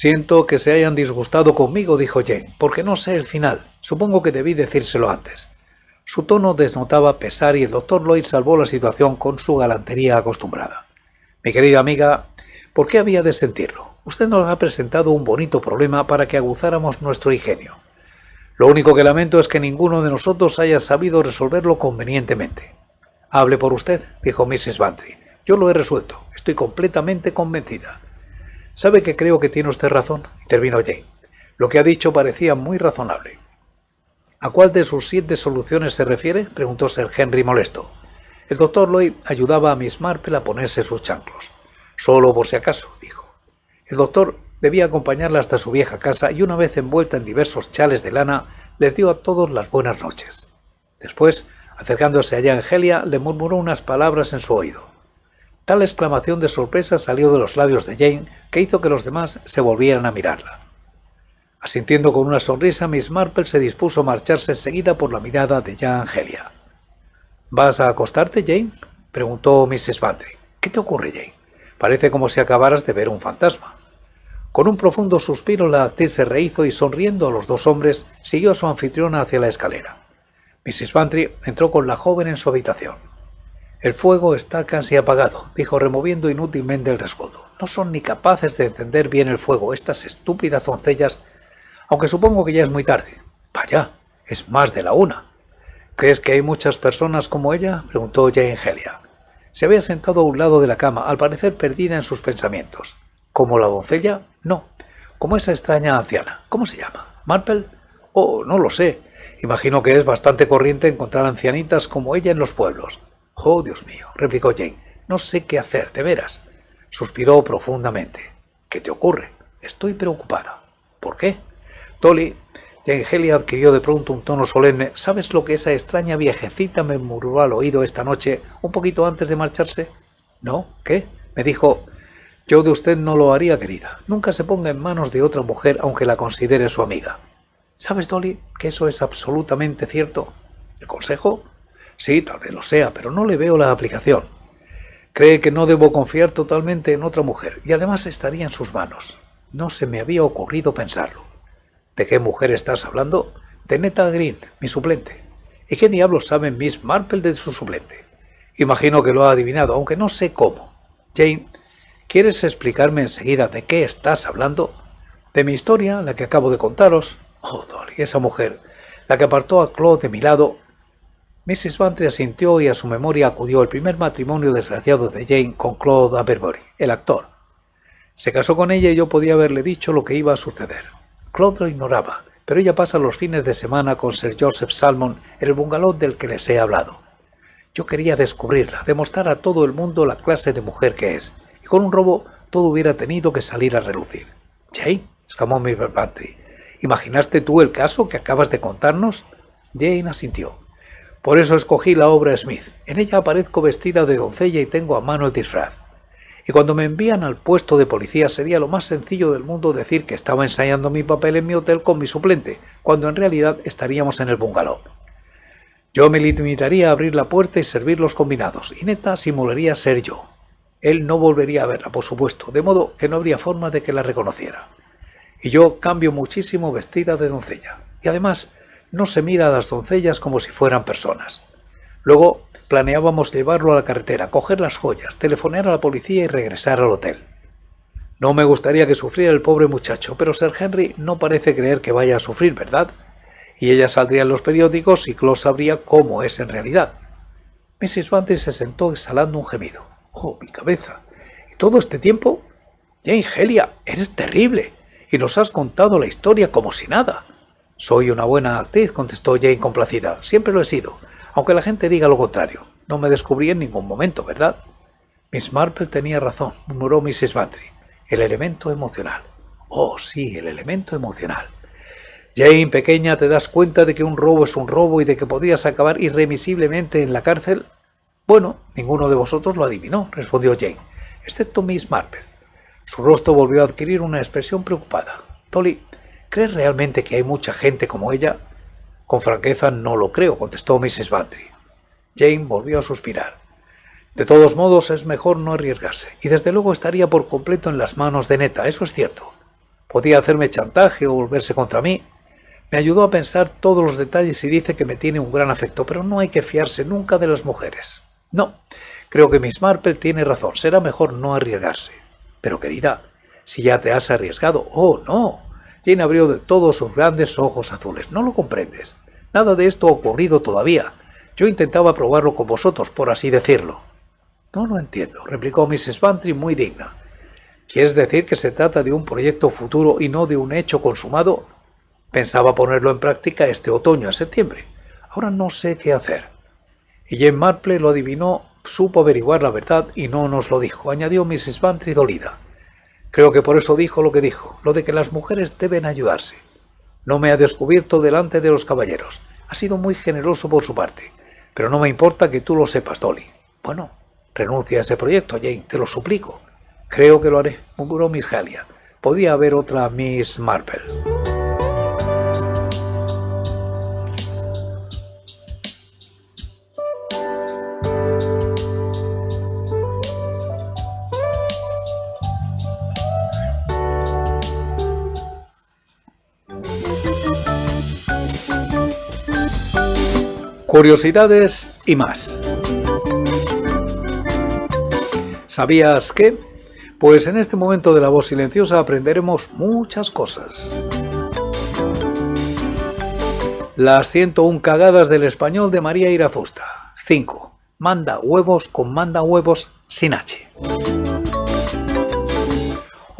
Siento que se hayan disgustado conmigo, dijo Jane, porque no sé el final. Supongo que debí decírselo antes. Su tono desnotaba pesar y el doctor Lloyd salvó la situación con su galantería acostumbrada. Mi querida amiga, ¿por qué había de sentirlo? Usted nos ha presentado un bonito problema para que aguzáramos nuestro ingenio. Lo único que lamento es que ninguno de nosotros haya sabido resolverlo convenientemente. Hable por usted, dijo Mrs. Bantry. Yo lo he resuelto. Estoy completamente convencida. Sabe que creo que tiene usted razón, intervino Jane. Lo que ha dicho parecía muy razonable. ¿A cuál de sus siete soluciones se refiere? preguntó Sir Henry molesto. El doctor Lloyd ayudaba a Miss Marple a ponerse sus chanclos. Solo por si acaso, dijo. El doctor debía acompañarla hasta su vieja casa y una vez envuelta en diversos chales de lana, les dio a todos las buenas noches. Después, acercándose a ella, Angelia, le murmuró unas palabras en su oído. Tal exclamación de sorpresa salió de los labios de Jane que hizo que los demás se volvieran a mirarla. Asintiendo con una sonrisa, Miss Marple se dispuso a marcharse seguida por la mirada de ya Angelia. ¿Vas a acostarte, Jane? preguntó Mrs. Bantry. ¿Qué te ocurre, Jane? Parece como si acabaras de ver un fantasma. Con un profundo suspiro, la actriz se rehizo y, sonriendo a los dos hombres, siguió a su anfitriona hacia la escalera. Mrs. Bantry entró con la joven en su habitación. El fuego está casi apagado, dijo removiendo inútilmente el rescoldo. No son ni capaces de encender bien el fuego estas estúpidas doncellas, aunque supongo que ya es muy tarde. Vaya, es más de la una. ¿Crees que hay muchas personas como ella? preguntó Jane Helia. Se había sentado a un lado de la cama, al parecer perdida en sus pensamientos. ¿Como la doncella? No. ¿Como esa extraña anciana? ¿Cómo se llama? ¿Marple? Oh, no lo sé. Imagino que es bastante corriente encontrar ancianitas como ella en los pueblos. Oh, Dios mío, replicó Jane, no sé qué hacer, de veras. Suspiró profundamente. ¿Qué te ocurre? Estoy preocupada. ¿Por qué? Dolly, Jane adquirió de pronto un tono solemne. ¿Sabes lo que esa extraña viejecita me murmuró al oído esta noche, un poquito antes de marcharse? No, ¿qué? Me dijo, yo de usted no lo haría, querida. Nunca se ponga en manos de otra mujer aunque la considere su amiga. ¿Sabes, Dolly, que eso es absolutamente cierto? ¿El consejo? Sí, tal vez lo sea, pero no le veo la aplicación. Cree que no debo confiar totalmente en otra mujer, y además estaría en sus manos. No se me había ocurrido pensarlo. ¿De qué mujer estás hablando? De Neta Green, mi suplente. ¿Y qué diablos sabe Miss Marple de su suplente? Imagino que lo ha adivinado, aunque no sé cómo. Jane, ¿quieres explicarme enseguida de qué estás hablando? De mi historia, la que acabo de contaros. Oh, Dolly, esa mujer, la que apartó a Claude de mi lado Mrs. Bantry asintió y a su memoria acudió el primer matrimonio desgraciado de Jane con Claude Aberbury, el actor. Se casó con ella y yo podía haberle dicho lo que iba a suceder. Claude lo ignoraba, pero ella pasa los fines de semana con Sir Joseph Salmon en el bungalow del que les he hablado. Yo quería descubrirla, demostrar a todo el mundo la clase de mujer que es, y con un robo todo hubiera tenido que salir a relucir. Jane, exclamó Mrs. Bantry, ¿imaginaste tú el caso que acabas de contarnos? Jane asintió. Por eso escogí la obra Smith. En ella aparezco vestida de doncella y tengo a mano el disfraz. Y cuando me envían al puesto de policía sería lo más sencillo del mundo decir que estaba ensayando mi papel en mi hotel con mi suplente, cuando en realidad estaríamos en el bungalow. Yo me limitaría a abrir la puerta y servir los combinados, y neta simularía ser yo. Él no volvería a verla, por supuesto, de modo que no habría forma de que la reconociera. Y yo cambio muchísimo vestida de doncella. Y además, no se mira a las doncellas como si fueran personas. Luego planeábamos llevarlo a la carretera, coger las joyas, telefonear a la policía y regresar al hotel. No me gustaría que sufriera el pobre muchacho, pero Sir Henry no parece creer que vaya a sufrir, ¿verdad? Y ella saldría en los periódicos y Claude sabría cómo es en realidad. Mrs. Bunting se sentó exhalando un gemido. ¡Oh, mi cabeza! ¿Y todo este tiempo? Jane Helia, eres terrible y nos has contado la historia como si nada. Soy una buena actriz, contestó Jane complacida. Siempre lo he sido, aunque la gente diga lo contrario. No me descubrí en ningún momento, ¿verdad? Miss Marple tenía razón, murmuró Mrs. Bantry. El elemento emocional. Oh, sí, el elemento emocional. Jane, pequeña, ¿te das cuenta de que un robo es un robo y de que podrías acabar irremisiblemente en la cárcel? Bueno, ninguno de vosotros lo adivinó, respondió Jane, excepto Miss Marple. Su rostro volvió a adquirir una expresión preocupada. Tolly, ¿Crees realmente que hay mucha gente como ella? Con franqueza no lo creo, contestó Mrs. Bantry. Jane volvió a suspirar. De todos modos, es mejor no arriesgarse, y desde luego estaría por completo en las manos de Neta, eso es cierto. Podía hacerme chantaje o volverse contra mí. Me ayudó a pensar todos los detalles y dice que me tiene un gran afecto, pero no hay que fiarse nunca de las mujeres. No, creo que Miss Marple tiene razón, será mejor no arriesgarse. Pero querida, si ya te has arriesgado, oh no, Jane abrió de todos sus grandes ojos azules. No lo comprendes. Nada de esto ha ocurrido todavía. Yo intentaba probarlo con vosotros, por así decirlo. No lo entiendo, replicó Mrs. Bantry muy digna. ¿Quieres decir que se trata de un proyecto futuro y no de un hecho consumado? Pensaba ponerlo en práctica este otoño, en septiembre. Ahora no sé qué hacer. Y Jane Marple lo adivinó, supo averiguar la verdad y no nos lo dijo, añadió Mrs. Bantry dolida. Creo que por eso dijo lo que dijo, lo de que las mujeres deben ayudarse. No me ha descubierto delante de los caballeros. Ha sido muy generoso por su parte. Pero no me importa que tú lo sepas, Dolly. Bueno, renuncia a ese proyecto, Jane, te lo suplico. Creo que lo haré, murmuró Miss Halia. Podía haber otra Miss Marple. curiosidades y más. ¿Sabías qué? Pues en este momento de la voz silenciosa aprenderemos muchas cosas. Las 101 cagadas del español de María Irafusta. 5. Manda huevos con manda huevos sin H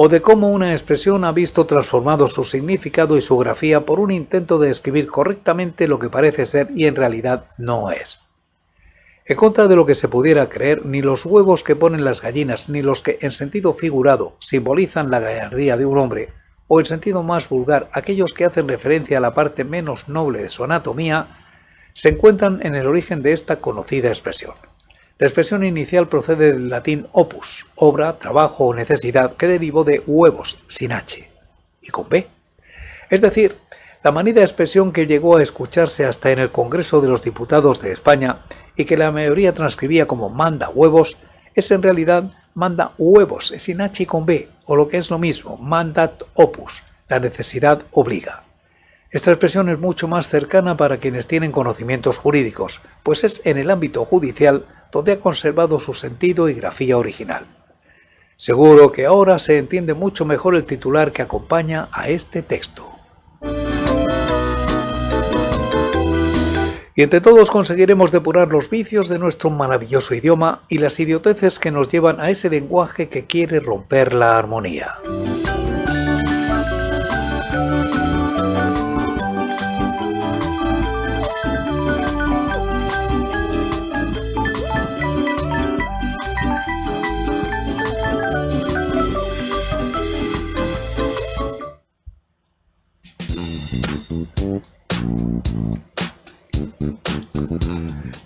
o de cómo una expresión ha visto transformado su significado y su grafía por un intento de escribir correctamente lo que parece ser y en realidad no es. En contra de lo que se pudiera creer, ni los huevos que ponen las gallinas, ni los que en sentido figurado simbolizan la gallardía de un hombre, o en sentido más vulgar aquellos que hacen referencia a la parte menos noble de su anatomía, se encuentran en el origen de esta conocida expresión. La expresión inicial procede del latín opus, obra, trabajo o necesidad, que derivó de huevos, sin h, y con b. Es decir, la manida expresión que llegó a escucharse hasta en el Congreso de los Diputados de España y que la mayoría transcribía como manda huevos, es en realidad manda huevos, sin h y con b, o lo que es lo mismo, mandat opus, la necesidad obliga. Esta expresión es mucho más cercana para quienes tienen conocimientos jurídicos, pues es en el ámbito judicial donde ha conservado su sentido y grafía original. Seguro que ahora se entiende mucho mejor el titular que acompaña a este texto. Y entre todos conseguiremos depurar los vicios de nuestro maravilloso idioma y las idioteces que nos llevan a ese lenguaje que quiere romper la armonía.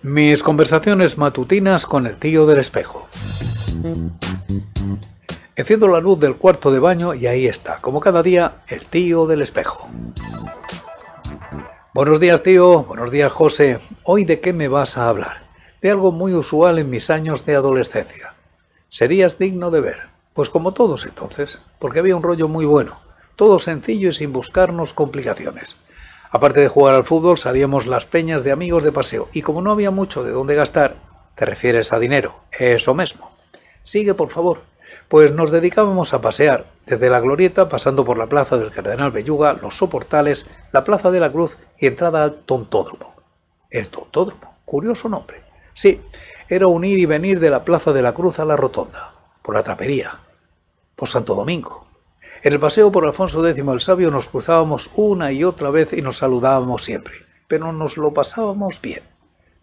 Mis conversaciones matutinas con el tío del espejo. Enciendo la luz del cuarto de baño y ahí está, como cada día, el tío del espejo. Buenos días tío, buenos días José. Hoy de qué me vas a hablar? De algo muy usual en mis años de adolescencia. ¿Serías digno de ver? Pues como todos entonces, porque había un rollo muy bueno, todo sencillo y sin buscarnos complicaciones. Aparte de jugar al fútbol, salíamos las peñas de amigos de paseo y como no había mucho de dónde gastar, te refieres a dinero, eso mismo. Sigue, por favor. Pues nos dedicábamos a pasear, desde la glorieta pasando por la plaza del Cardenal Belluga, los soportales, la plaza de la Cruz y entrada al Tontódromo. El Tontódromo, curioso nombre. Sí, era un ir y venir de la plaza de la Cruz a la Rotonda, por la Trapería, por Santo Domingo, en el paseo por Alfonso X el Sabio nos cruzábamos una y otra vez y nos saludábamos siempre, pero nos lo pasábamos bien.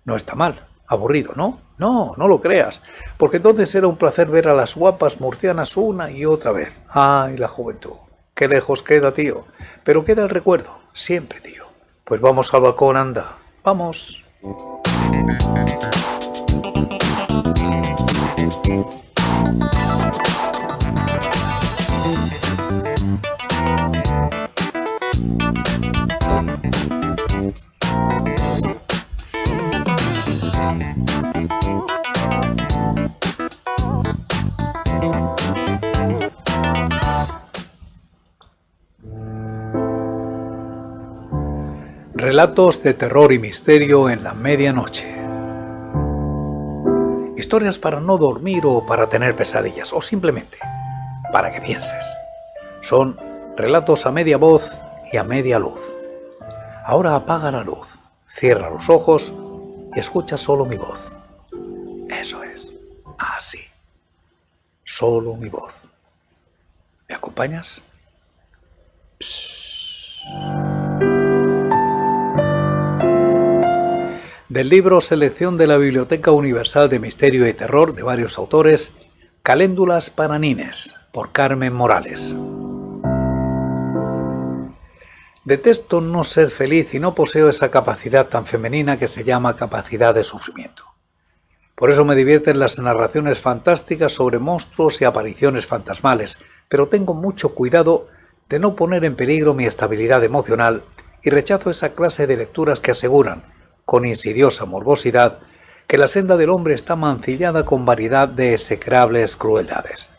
No está mal, aburrido, ¿no? No, no lo creas, porque entonces era un placer ver a las guapas murcianas una y otra vez. ¡Ay, la juventud! ¡Qué lejos queda, tío! Pero queda el recuerdo, siempre, tío. Pues vamos al balcón, anda. Vamos. Relatos de terror y misterio en la medianoche. Historias para no dormir o para tener pesadillas, o simplemente para que pienses. Son relatos a media voz y a media luz. Ahora apaga la luz, cierra los ojos y escucha solo mi voz. Eso es, así. Solo mi voz. ¿Me acompañas? del libro Selección de la Biblioteca Universal de Misterio y Terror de varios autores, Caléndulas para Nines, por Carmen Morales. Detesto no ser feliz y no poseo esa capacidad tan femenina que se llama capacidad de sufrimiento. Por eso me divierten las narraciones fantásticas sobre monstruos y apariciones fantasmales, pero tengo mucho cuidado de no poner en peligro mi estabilidad emocional y rechazo esa clase de lecturas que aseguran, con insidiosa morbosidad, que la senda del hombre está mancillada con variedad de execrables crueldades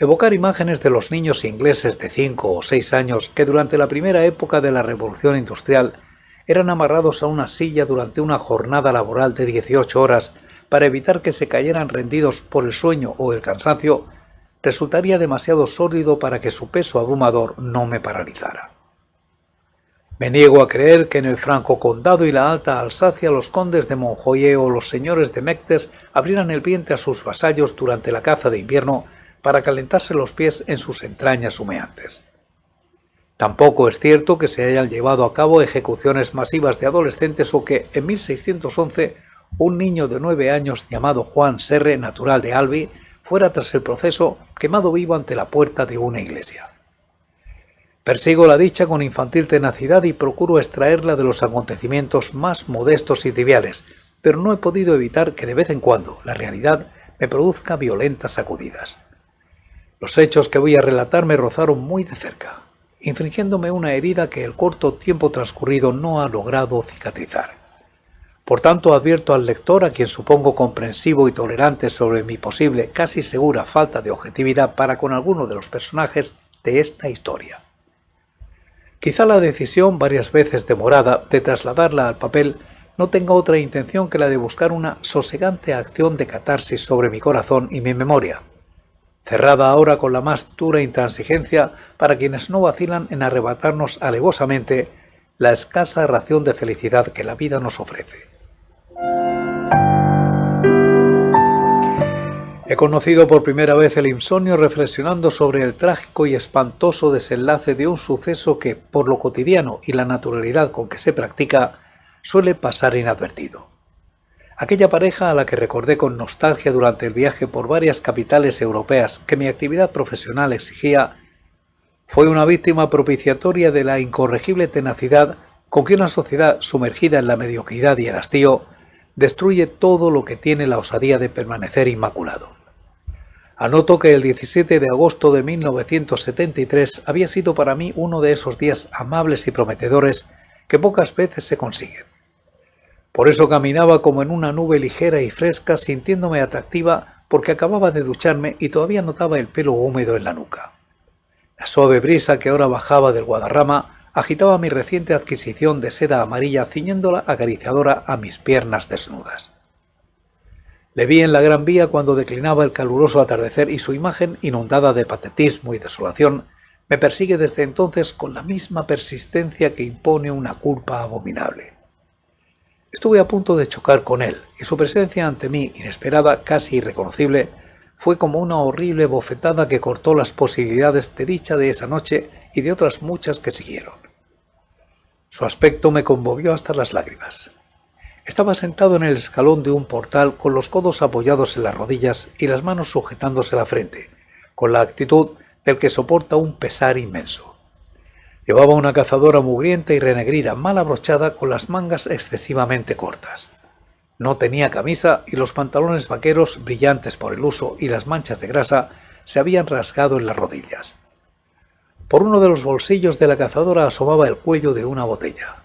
evocar imágenes de los niños ingleses de 5 o 6 años que durante la primera época de la Revolución Industrial eran amarrados a una silla durante una jornada laboral de 18 horas para evitar que se cayeran rendidos por el sueño o el cansancio, resultaría demasiado sólido para que su peso abrumador no me paralizara. Me niego a creer que en el Franco Condado y la Alta Alsacia los condes de Monjoye o los señores de Mectes abrieran el vientre a sus vasallos durante la caza de invierno para calentarse los pies en sus entrañas humeantes. Tampoco es cierto que se hayan llevado a cabo ejecuciones masivas de adolescentes o que, en 1611, un niño de nueve años llamado Juan Serre, natural de Albi, fuera tras el proceso quemado vivo ante la puerta de una iglesia. Persigo la dicha con infantil tenacidad y procuro extraerla de los acontecimientos más modestos y triviales, pero no he podido evitar que de vez en cuando la realidad me produzca violentas sacudidas. Los hechos que voy a relatar me rozaron muy de cerca, infringiéndome una herida que el corto tiempo transcurrido no ha logrado cicatrizar. Por tanto, advierto al lector, a quien supongo comprensivo y tolerante sobre mi posible, casi segura falta de objetividad para con alguno de los personajes de esta historia. Quizá la decisión, varias veces demorada, de trasladarla al papel no tenga otra intención que la de buscar una sosegante acción de catarsis sobre mi corazón y mi memoria, cerrada ahora con la más dura intransigencia para quienes no vacilan en arrebatarnos alevosamente la escasa ración de felicidad que la vida nos ofrece. He conocido por primera vez el insomnio reflexionando sobre el trágico y espantoso desenlace de un suceso que, por lo cotidiano y la naturalidad con que se practica, suele pasar inadvertido aquella pareja a la que recordé con nostalgia durante el viaje por varias capitales europeas que mi actividad profesional exigía, fue una víctima propiciatoria de la incorregible tenacidad con que una sociedad sumergida en la mediocridad y el hastío destruye todo lo que tiene la osadía de permanecer inmaculado. Anoto que el 17 de agosto de 1973 había sido para mí uno de esos días amables y prometedores que pocas veces se consiguen. Por eso caminaba como en una nube ligera y fresca, sintiéndome atractiva porque acababa de ducharme y todavía notaba el pelo húmedo en la nuca. La suave brisa que ahora bajaba del Guadarrama agitaba mi reciente adquisición de seda amarilla ciñéndola acariciadora a mis piernas desnudas. Le vi en la Gran Vía cuando declinaba el caluroso atardecer y su imagen, inundada de patetismo y desolación, me persigue desde entonces con la misma persistencia que impone una culpa abominable. Estuve a punto de chocar con él, y su presencia ante mí, inesperada, casi irreconocible, fue como una horrible bofetada que cortó las posibilidades de dicha de esa noche y de otras muchas que siguieron. Su aspecto me conmovió hasta las lágrimas. Estaba sentado en el escalón de un portal con los codos apoyados en las rodillas y las manos sujetándose la frente, con la actitud del que soporta un pesar inmenso. Llevaba una cazadora mugrienta y renegrida, mal abrochada, con las mangas excesivamente cortas. No tenía camisa y los pantalones vaqueros, brillantes por el uso y las manchas de grasa, se habían rasgado en las rodillas. Por uno de los bolsillos de la cazadora asomaba el cuello de una botella.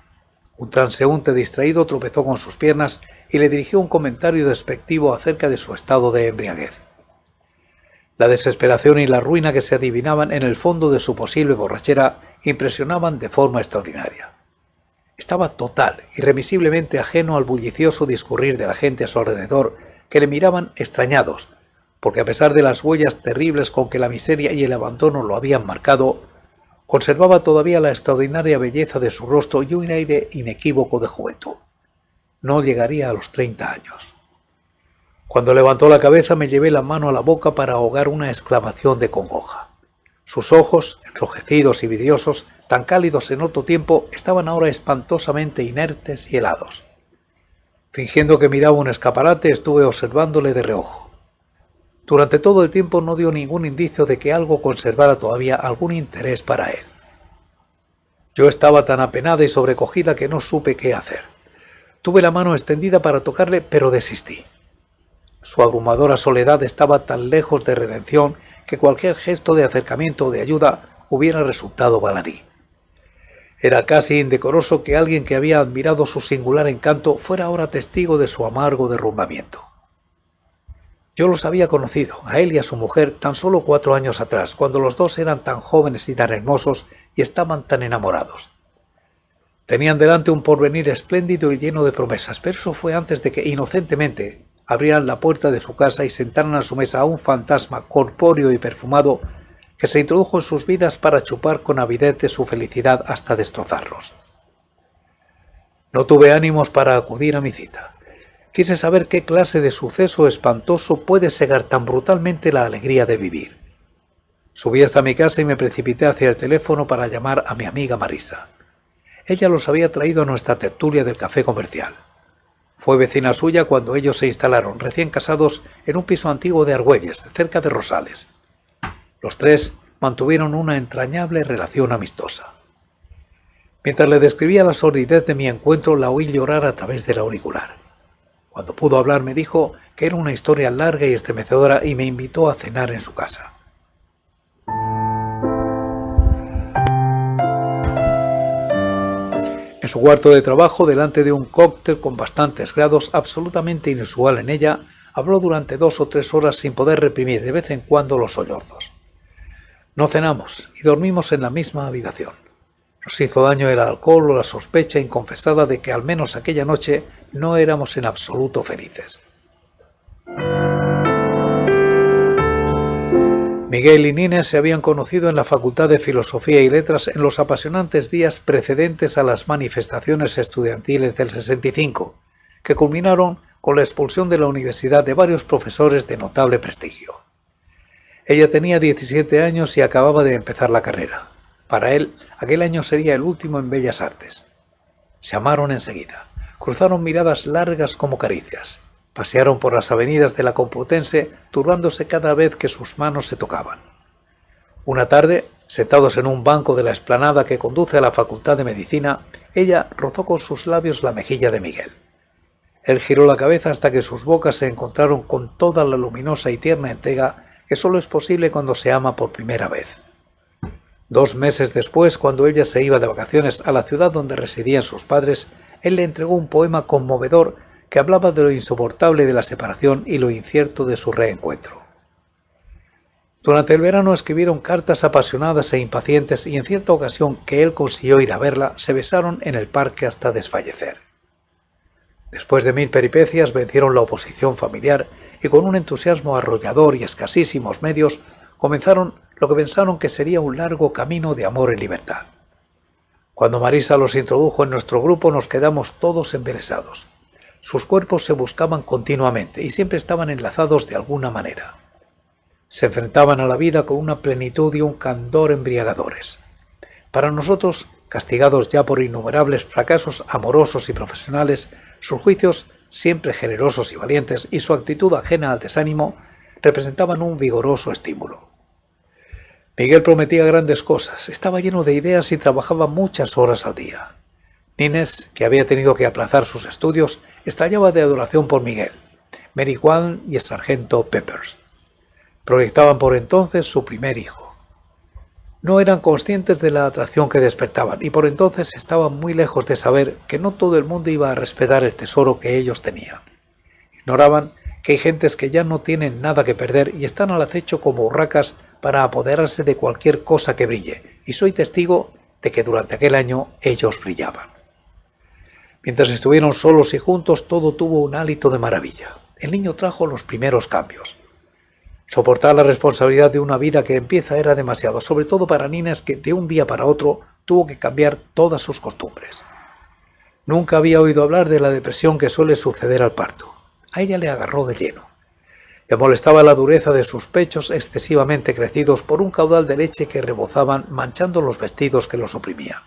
Un transeúnte distraído tropezó con sus piernas y le dirigió un comentario despectivo acerca de su estado de embriaguez. La desesperación y la ruina que se adivinaban en el fondo de su posible borrachera impresionaban de forma extraordinaria. Estaba total, irremisiblemente ajeno al bullicioso discurrir de la gente a su alrededor, que le miraban extrañados, porque a pesar de las huellas terribles con que la miseria y el abandono lo habían marcado, conservaba todavía la extraordinaria belleza de su rostro y un aire inequívoco de juventud. No llegaría a los 30 años. Cuando levantó la cabeza me llevé la mano a la boca para ahogar una exclamación de congoja. Sus ojos, enrojecidos y vidriosos, tan cálidos en otro tiempo, estaban ahora espantosamente inertes y helados. Fingiendo que miraba un escaparate, estuve observándole de reojo. Durante todo el tiempo no dio ningún indicio de que algo conservara todavía algún interés para él. Yo estaba tan apenada y sobrecogida que no supe qué hacer. Tuve la mano extendida para tocarle, pero desistí. Su abrumadora soledad estaba tan lejos de redención que cualquier gesto de acercamiento o de ayuda hubiera resultado baladí. Era casi indecoroso que alguien que había admirado su singular encanto fuera ahora testigo de su amargo derrumbamiento. Yo los había conocido, a él y a su mujer, tan solo cuatro años atrás, cuando los dos eran tan jóvenes y tan hermosos y estaban tan enamorados. Tenían delante un porvenir espléndido y lleno de promesas, pero eso fue antes de que, inocentemente, abrieran la puerta de su casa y sentaran a su mesa a un fantasma corpóreo y perfumado que se introdujo en sus vidas para chupar con avidez de su felicidad hasta destrozarlos. No tuve ánimos para acudir a mi cita. Quise saber qué clase de suceso espantoso puede segar tan brutalmente la alegría de vivir. Subí hasta mi casa y me precipité hacia el teléfono para llamar a mi amiga Marisa. Ella los había traído a nuestra tertulia del café comercial. Fue vecina suya cuando ellos se instalaron, recién casados, en un piso antiguo de Argüelles, cerca de Rosales. Los tres mantuvieron una entrañable relación amistosa. Mientras le describía la sordidez de mi encuentro, la oí llorar a través del auricular. Cuando pudo hablar me dijo que era una historia larga y estremecedora y me invitó a cenar en su casa. En su cuarto de trabajo, delante de un cóctel con bastantes grados, absolutamente inusual en ella, habló durante dos o tres horas sin poder reprimir de vez en cuando los sollozos. No cenamos y dormimos en la misma habitación. Nos hizo daño el alcohol o la sospecha inconfesada de que al menos aquella noche no éramos en absoluto felices. Miguel y Nina se habían conocido en la Facultad de Filosofía y Letras en los apasionantes días precedentes a las manifestaciones estudiantiles del 65, que culminaron con la expulsión de la universidad de varios profesores de notable prestigio. Ella tenía 17 años y acababa de empezar la carrera. Para él, aquel año sería el último en Bellas Artes. Se amaron enseguida, cruzaron miradas largas como caricias, Pasearon por las avenidas de la Complutense, turbándose cada vez que sus manos se tocaban. Una tarde, sentados en un banco de la explanada que conduce a la Facultad de Medicina, ella rozó con sus labios la mejilla de Miguel. Él giró la cabeza hasta que sus bocas se encontraron con toda la luminosa y tierna entrega que solo es posible cuando se ama por primera vez. Dos meses después, cuando ella se iba de vacaciones a la ciudad donde residían sus padres, él le entregó un poema conmovedor que hablaba de lo insoportable de la separación y lo incierto de su reencuentro. Durante el verano escribieron cartas apasionadas e impacientes y en cierta ocasión que él consiguió ir a verla, se besaron en el parque hasta desfallecer. Después de mil peripecias vencieron la oposición familiar y con un entusiasmo arrollador y escasísimos medios comenzaron lo que pensaron que sería un largo camino de amor y libertad. Cuando Marisa los introdujo en nuestro grupo nos quedamos todos embelesados. Sus cuerpos se buscaban continuamente y siempre estaban enlazados de alguna manera. Se enfrentaban a la vida con una plenitud y un candor embriagadores. Para nosotros, castigados ya por innumerables fracasos amorosos y profesionales, sus juicios, siempre generosos y valientes, y su actitud ajena al desánimo, representaban un vigoroso estímulo. Miguel prometía grandes cosas, estaba lleno de ideas y trabajaba muchas horas al día. Nines, que había tenido que aplazar sus estudios, estallaba de adoración por Miguel, Mary Juan y el sargento Peppers. Proyectaban por entonces su primer hijo. No eran conscientes de la atracción que despertaban y por entonces estaban muy lejos de saber que no todo el mundo iba a respetar el tesoro que ellos tenían. Ignoraban que hay gentes que ya no tienen nada que perder y están al acecho como urracas para apoderarse de cualquier cosa que brille, y soy testigo de que durante aquel año ellos brillaban. Mientras estuvieron solos y juntos, todo tuvo un hálito de maravilla. El niño trajo los primeros cambios. Soportar la responsabilidad de una vida que empieza era demasiado, sobre todo para niñas que de un día para otro tuvo que cambiar todas sus costumbres. Nunca había oído hablar de la depresión que suele suceder al parto. A ella le agarró de lleno. Le molestaba la dureza de sus pechos excesivamente crecidos por un caudal de leche que rebozaban manchando los vestidos que los oprimían.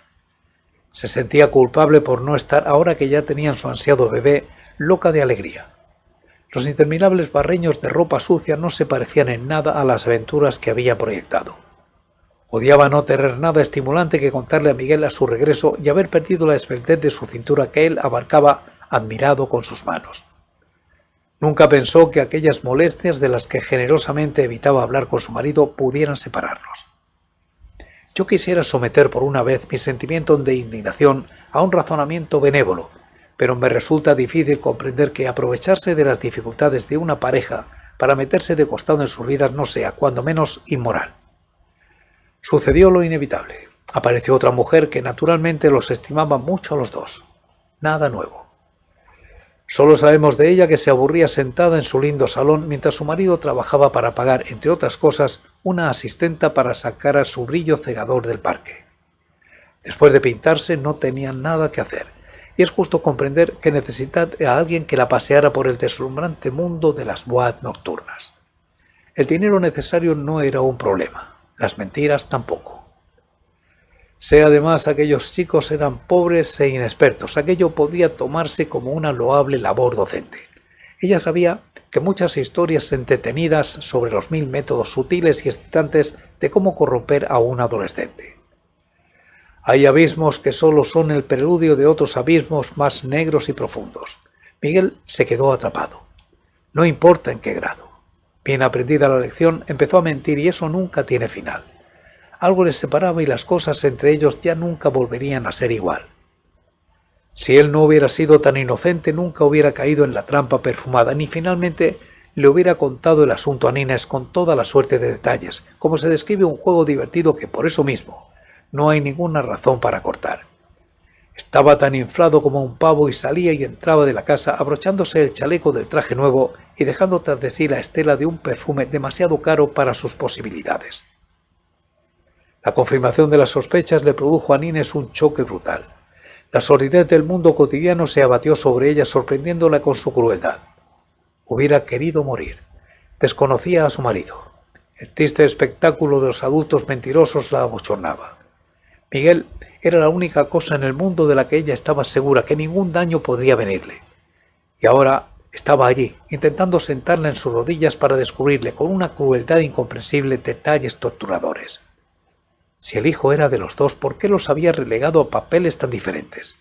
Se sentía culpable por no estar ahora que ya tenían su ansiado bebé, loca de alegría. Los interminables barreños de ropa sucia no se parecían en nada a las aventuras que había proyectado. Odiaba no tener nada estimulante que contarle a Miguel a su regreso y haber perdido la esbeltez de su cintura que él abarcaba admirado con sus manos. Nunca pensó que aquellas molestias de las que generosamente evitaba hablar con su marido pudieran separarlos yo quisiera someter por una vez mis sentimientos de indignación a un razonamiento benévolo, pero me resulta difícil comprender que aprovecharse de las dificultades de una pareja para meterse de costado en sus vidas no sea, cuando menos, inmoral. Sucedió lo inevitable. Apareció otra mujer que naturalmente los estimaba mucho a los dos. Nada nuevo. Solo sabemos de ella que se aburría sentada en su lindo salón mientras su marido trabajaba para pagar, entre otras cosas, una asistenta para sacar a su brillo cegador del parque. Después de pintarse no tenía nada que hacer, y es justo comprender que necesitaba a alguien que la paseara por el deslumbrante mundo de las boas nocturnas. El dinero necesario no era un problema, las mentiras tampoco. Sé además aquellos chicos eran pobres e inexpertos. Aquello podía tomarse como una loable labor docente. Ella sabía que muchas historias entretenidas sobre los mil métodos sutiles y excitantes de cómo corromper a un adolescente. Hay abismos que solo son el preludio de otros abismos más negros y profundos. Miguel se quedó atrapado. No importa en qué grado. Bien aprendida la lección, empezó a mentir y eso nunca tiene final algo les separaba y las cosas entre ellos ya nunca volverían a ser igual. Si él no hubiera sido tan inocente, nunca hubiera caído en la trampa perfumada, ni finalmente le hubiera contado el asunto a Nines con toda la suerte de detalles, como se describe un juego divertido que por eso mismo no hay ninguna razón para cortar. Estaba tan inflado como un pavo y salía y entraba de la casa abrochándose el chaleco del traje nuevo y dejando tras de sí la estela de un perfume demasiado caro para sus posibilidades. La confirmación de las sospechas le produjo a Nines un choque brutal. La solidez del mundo cotidiano se abatió sobre ella sorprendiéndola con su crueldad. Hubiera querido morir. Desconocía a su marido. El triste espectáculo de los adultos mentirosos la abochornaba. Miguel era la única cosa en el mundo de la que ella estaba segura que ningún daño podría venirle. Y ahora estaba allí, intentando sentarla en sus rodillas para descubrirle con una crueldad incomprensible detalles torturadores. Si el hijo era de los dos, ¿por qué los había relegado a papeles tan diferentes?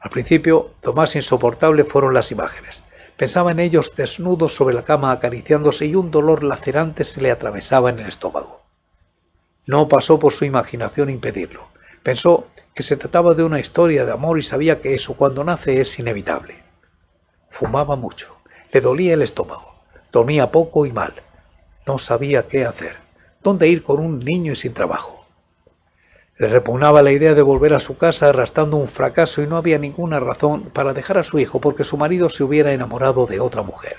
Al principio, lo más insoportable fueron las imágenes. Pensaba en ellos desnudos sobre la cama acariciándose y un dolor lacerante se le atravesaba en el estómago. No pasó por su imaginación impedirlo. Pensó que se trataba de una historia de amor y sabía que eso cuando nace es inevitable. Fumaba mucho, le dolía el estómago, dormía poco y mal. No sabía qué hacer, dónde ir con un niño y sin trabajo. Le repugnaba la idea de volver a su casa arrastrando un fracaso y no había ninguna razón para dejar a su hijo porque su marido se hubiera enamorado de otra mujer.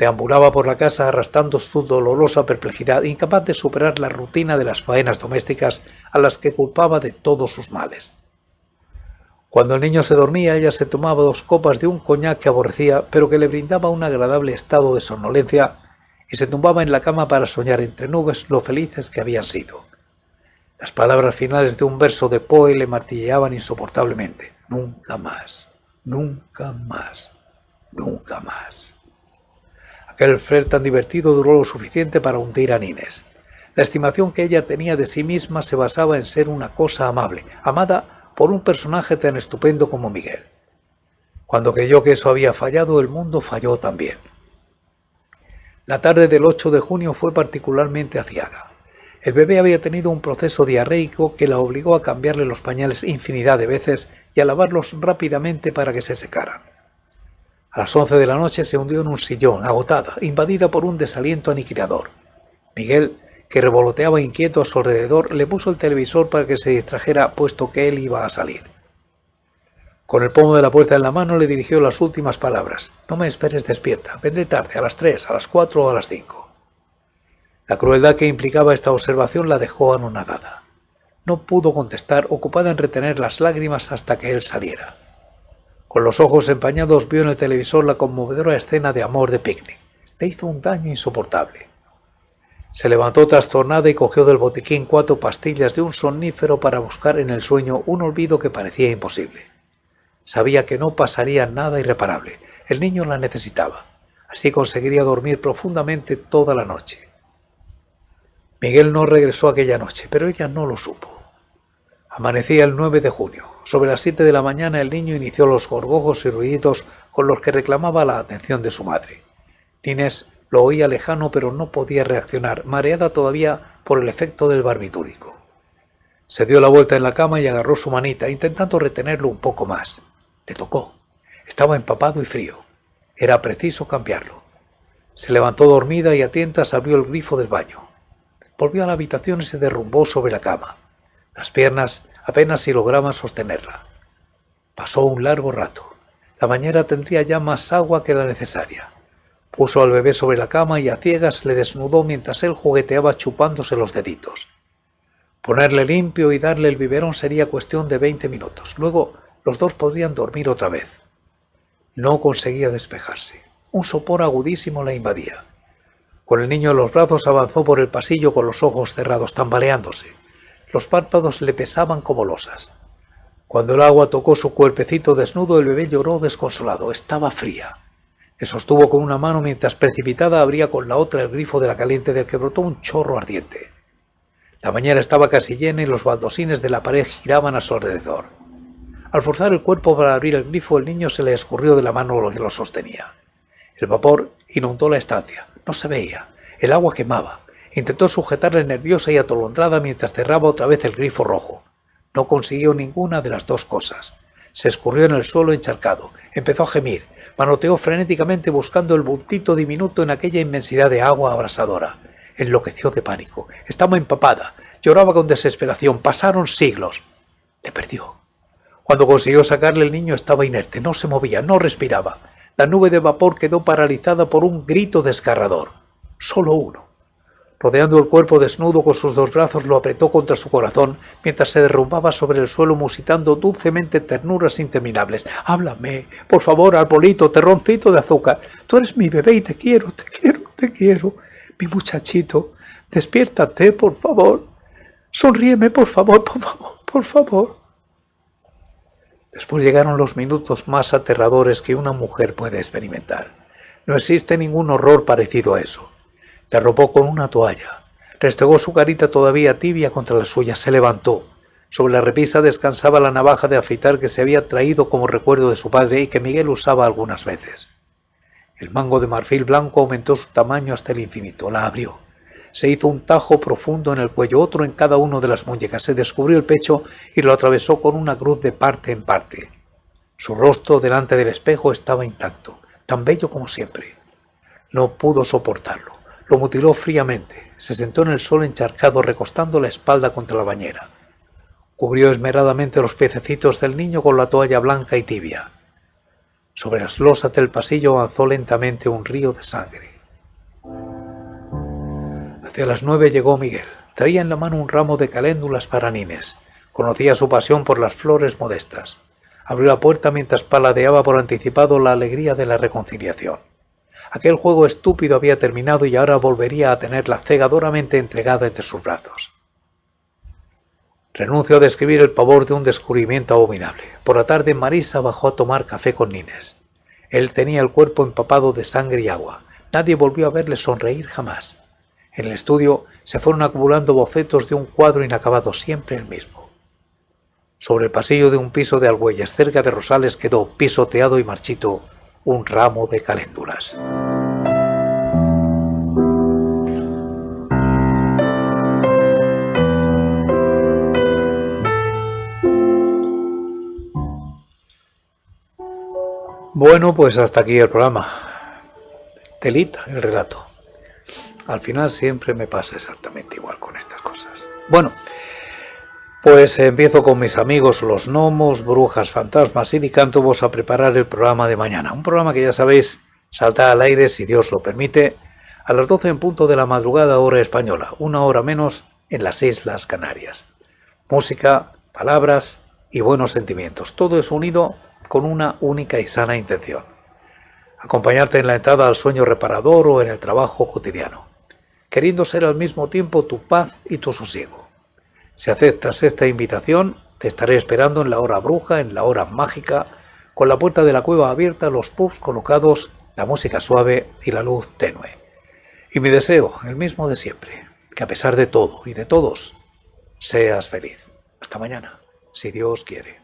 Deambulaba por la casa arrastrando su dolorosa perplejidad, incapaz de superar la rutina de las faenas domésticas a las que culpaba de todos sus males. Cuando el niño se dormía, ella se tomaba dos copas de un coñac que aborrecía, pero que le brindaba un agradable estado de somnolencia, y se tumbaba en la cama para soñar entre nubes lo felices que habían sido. Las palabras finales de un verso de Poe le martilleaban insoportablemente. Nunca más, nunca más, nunca más. Aquel flirt tan divertido duró lo suficiente para hundir a Nines. La estimación que ella tenía de sí misma se basaba en ser una cosa amable, amada por un personaje tan estupendo como Miguel. Cuando creyó que eso había fallado, el mundo falló también. La tarde del 8 de junio fue particularmente aciaga. El bebé había tenido un proceso diarreico que la obligó a cambiarle los pañales infinidad de veces y a lavarlos rápidamente para que se secaran. A las once de la noche se hundió en un sillón, agotada, invadida por un desaliento aniquilador. Miguel, que revoloteaba inquieto a su alrededor, le puso el televisor para que se distrajera puesto que él iba a salir. Con el pomo de la puerta en la mano le dirigió las últimas palabras. No me esperes despierta, vendré tarde, a las 3, a las 4 o a las 5. La crueldad que implicaba esta observación la dejó anonadada. No pudo contestar, ocupada en retener las lágrimas hasta que él saliera. Con los ojos empañados vio en el televisor la conmovedora escena de amor de picnic. Le hizo un daño insoportable. Se levantó trastornada y cogió del botiquín cuatro pastillas de un sonífero para buscar en el sueño un olvido que parecía imposible. Sabía que no pasaría nada irreparable. El niño la necesitaba. Así conseguiría dormir profundamente toda la noche. Miguel no regresó aquella noche, pero ella no lo supo. Amanecía el 9 de junio. Sobre las 7 de la mañana el niño inició los gorgojos y ruiditos con los que reclamaba la atención de su madre. Inés lo oía lejano pero no podía reaccionar, mareada todavía por el efecto del barbitúrico. Se dio la vuelta en la cama y agarró su manita, intentando retenerlo un poco más. Le tocó. Estaba empapado y frío. Era preciso cambiarlo. Se levantó dormida y a tientas abrió el grifo del baño volvió a la habitación y se derrumbó sobre la cama. Las piernas apenas si lograban sostenerla. Pasó un largo rato. La mañana tendría ya más agua que la necesaria. Puso al bebé sobre la cama y a ciegas le desnudó mientras él jugueteaba chupándose los deditos. Ponerle limpio y darle el biberón sería cuestión de veinte minutos. Luego los dos podrían dormir otra vez. No conseguía despejarse. Un sopor agudísimo la invadía. Con el niño en los brazos avanzó por el pasillo con los ojos cerrados tambaleándose. Los párpados le pesaban como losas. Cuando el agua tocó su cuerpecito desnudo, el bebé lloró desconsolado. Estaba fría. Le sostuvo con una mano mientras precipitada abría con la otra el grifo de la caliente del que brotó un chorro ardiente. La mañana estaba casi llena y los baldosines de la pared giraban a su alrededor. Al forzar el cuerpo para abrir el grifo, el niño se le escurrió de la mano lo que lo sostenía. El vapor inundó la estancia. No se veía. El agua quemaba. Intentó sujetarle nerviosa y atolondrada mientras cerraba otra vez el grifo rojo. No consiguió ninguna de las dos cosas. Se escurrió en el suelo encharcado, empezó a gemir, manoteó frenéticamente buscando el bultito diminuto en aquella inmensidad de agua abrasadora. Enloqueció de pánico, estaba empapada, lloraba con desesperación, pasaron siglos. Le perdió. Cuando consiguió sacarle el niño estaba inerte, no se movía, no respiraba. La nube de vapor quedó paralizada por un grito desgarrador. Solo uno. Rodeando el cuerpo desnudo con sus dos brazos lo apretó contra su corazón mientras se derrumbaba sobre el suelo musitando dulcemente ternuras interminables. Háblame, por favor, arbolito, terroncito de azúcar. Tú eres mi bebé y te quiero, te quiero, te quiero. Mi muchachito, despiértate, por favor. Sonríeme, por favor, por favor, por favor. Después llegaron los minutos más aterradores que una mujer puede experimentar. No existe ningún horror parecido a eso. La arropó con una toalla, restregó su carita todavía tibia contra la suya, se levantó. Sobre la repisa descansaba la navaja de afeitar que se había traído como recuerdo de su padre y que Miguel usaba algunas veces. El mango de marfil blanco aumentó su tamaño hasta el infinito. La abrió. Se hizo un tajo profundo en el cuello, otro en cada una de las muñecas, se descubrió el pecho y lo atravesó con una cruz de parte en parte. Su rostro delante del espejo estaba intacto, tan bello como siempre. No pudo soportarlo. Lo mutiló fríamente. Se sentó en el sol encharcado, recostando la espalda contra la bañera. Cubrió esmeradamente los pececitos del niño con la toalla blanca y tibia. Sobre las losas del pasillo avanzó lentamente un río de sangre. Hacia las nueve llegó Miguel. Traía en la mano un ramo de caléndulas para Nines. Conocía su pasión por las flores modestas. Abrió la puerta mientras paladeaba por anticipado la alegría de la reconciliación. Aquel juego estúpido había terminado y ahora volvería a tenerla cegadoramente entregada entre sus brazos. Renuncio a describir el pavor de un descubrimiento abominable. Por la tarde Marisa bajó a tomar café con Nines. Él tenía el cuerpo empapado de sangre y agua. Nadie volvió a verle sonreír jamás. En el estudio se fueron acumulando bocetos de un cuadro inacabado, siempre el mismo. Sobre el pasillo de un piso de Albuelles, cerca de Rosales, quedó pisoteado y marchito un ramo de caléndulas. Bueno, pues hasta aquí el programa. Telita, el relato. Al final siempre me pasa exactamente igual con estas cosas. Bueno, pues empiezo con mis amigos los gnomos, brujas, fantasmas y vos a preparar el programa de mañana. Un programa que ya sabéis salta al aire, si Dios lo permite, a las 12 en punto de la madrugada hora española, una hora menos en las Islas Canarias. Música, palabras y buenos sentimientos. Todo es unido con una única y sana intención. Acompañarte en la entrada al sueño reparador o en el trabajo cotidiano queriendo ser al mismo tiempo tu paz y tu sosiego. Si aceptas esta invitación, te estaré esperando en la hora bruja, en la hora mágica, con la puerta de la cueva abierta, los pubs colocados, la música suave y la luz tenue. Y mi deseo, el mismo de siempre, que a pesar de todo y de todos, seas feliz. Hasta mañana, si Dios quiere.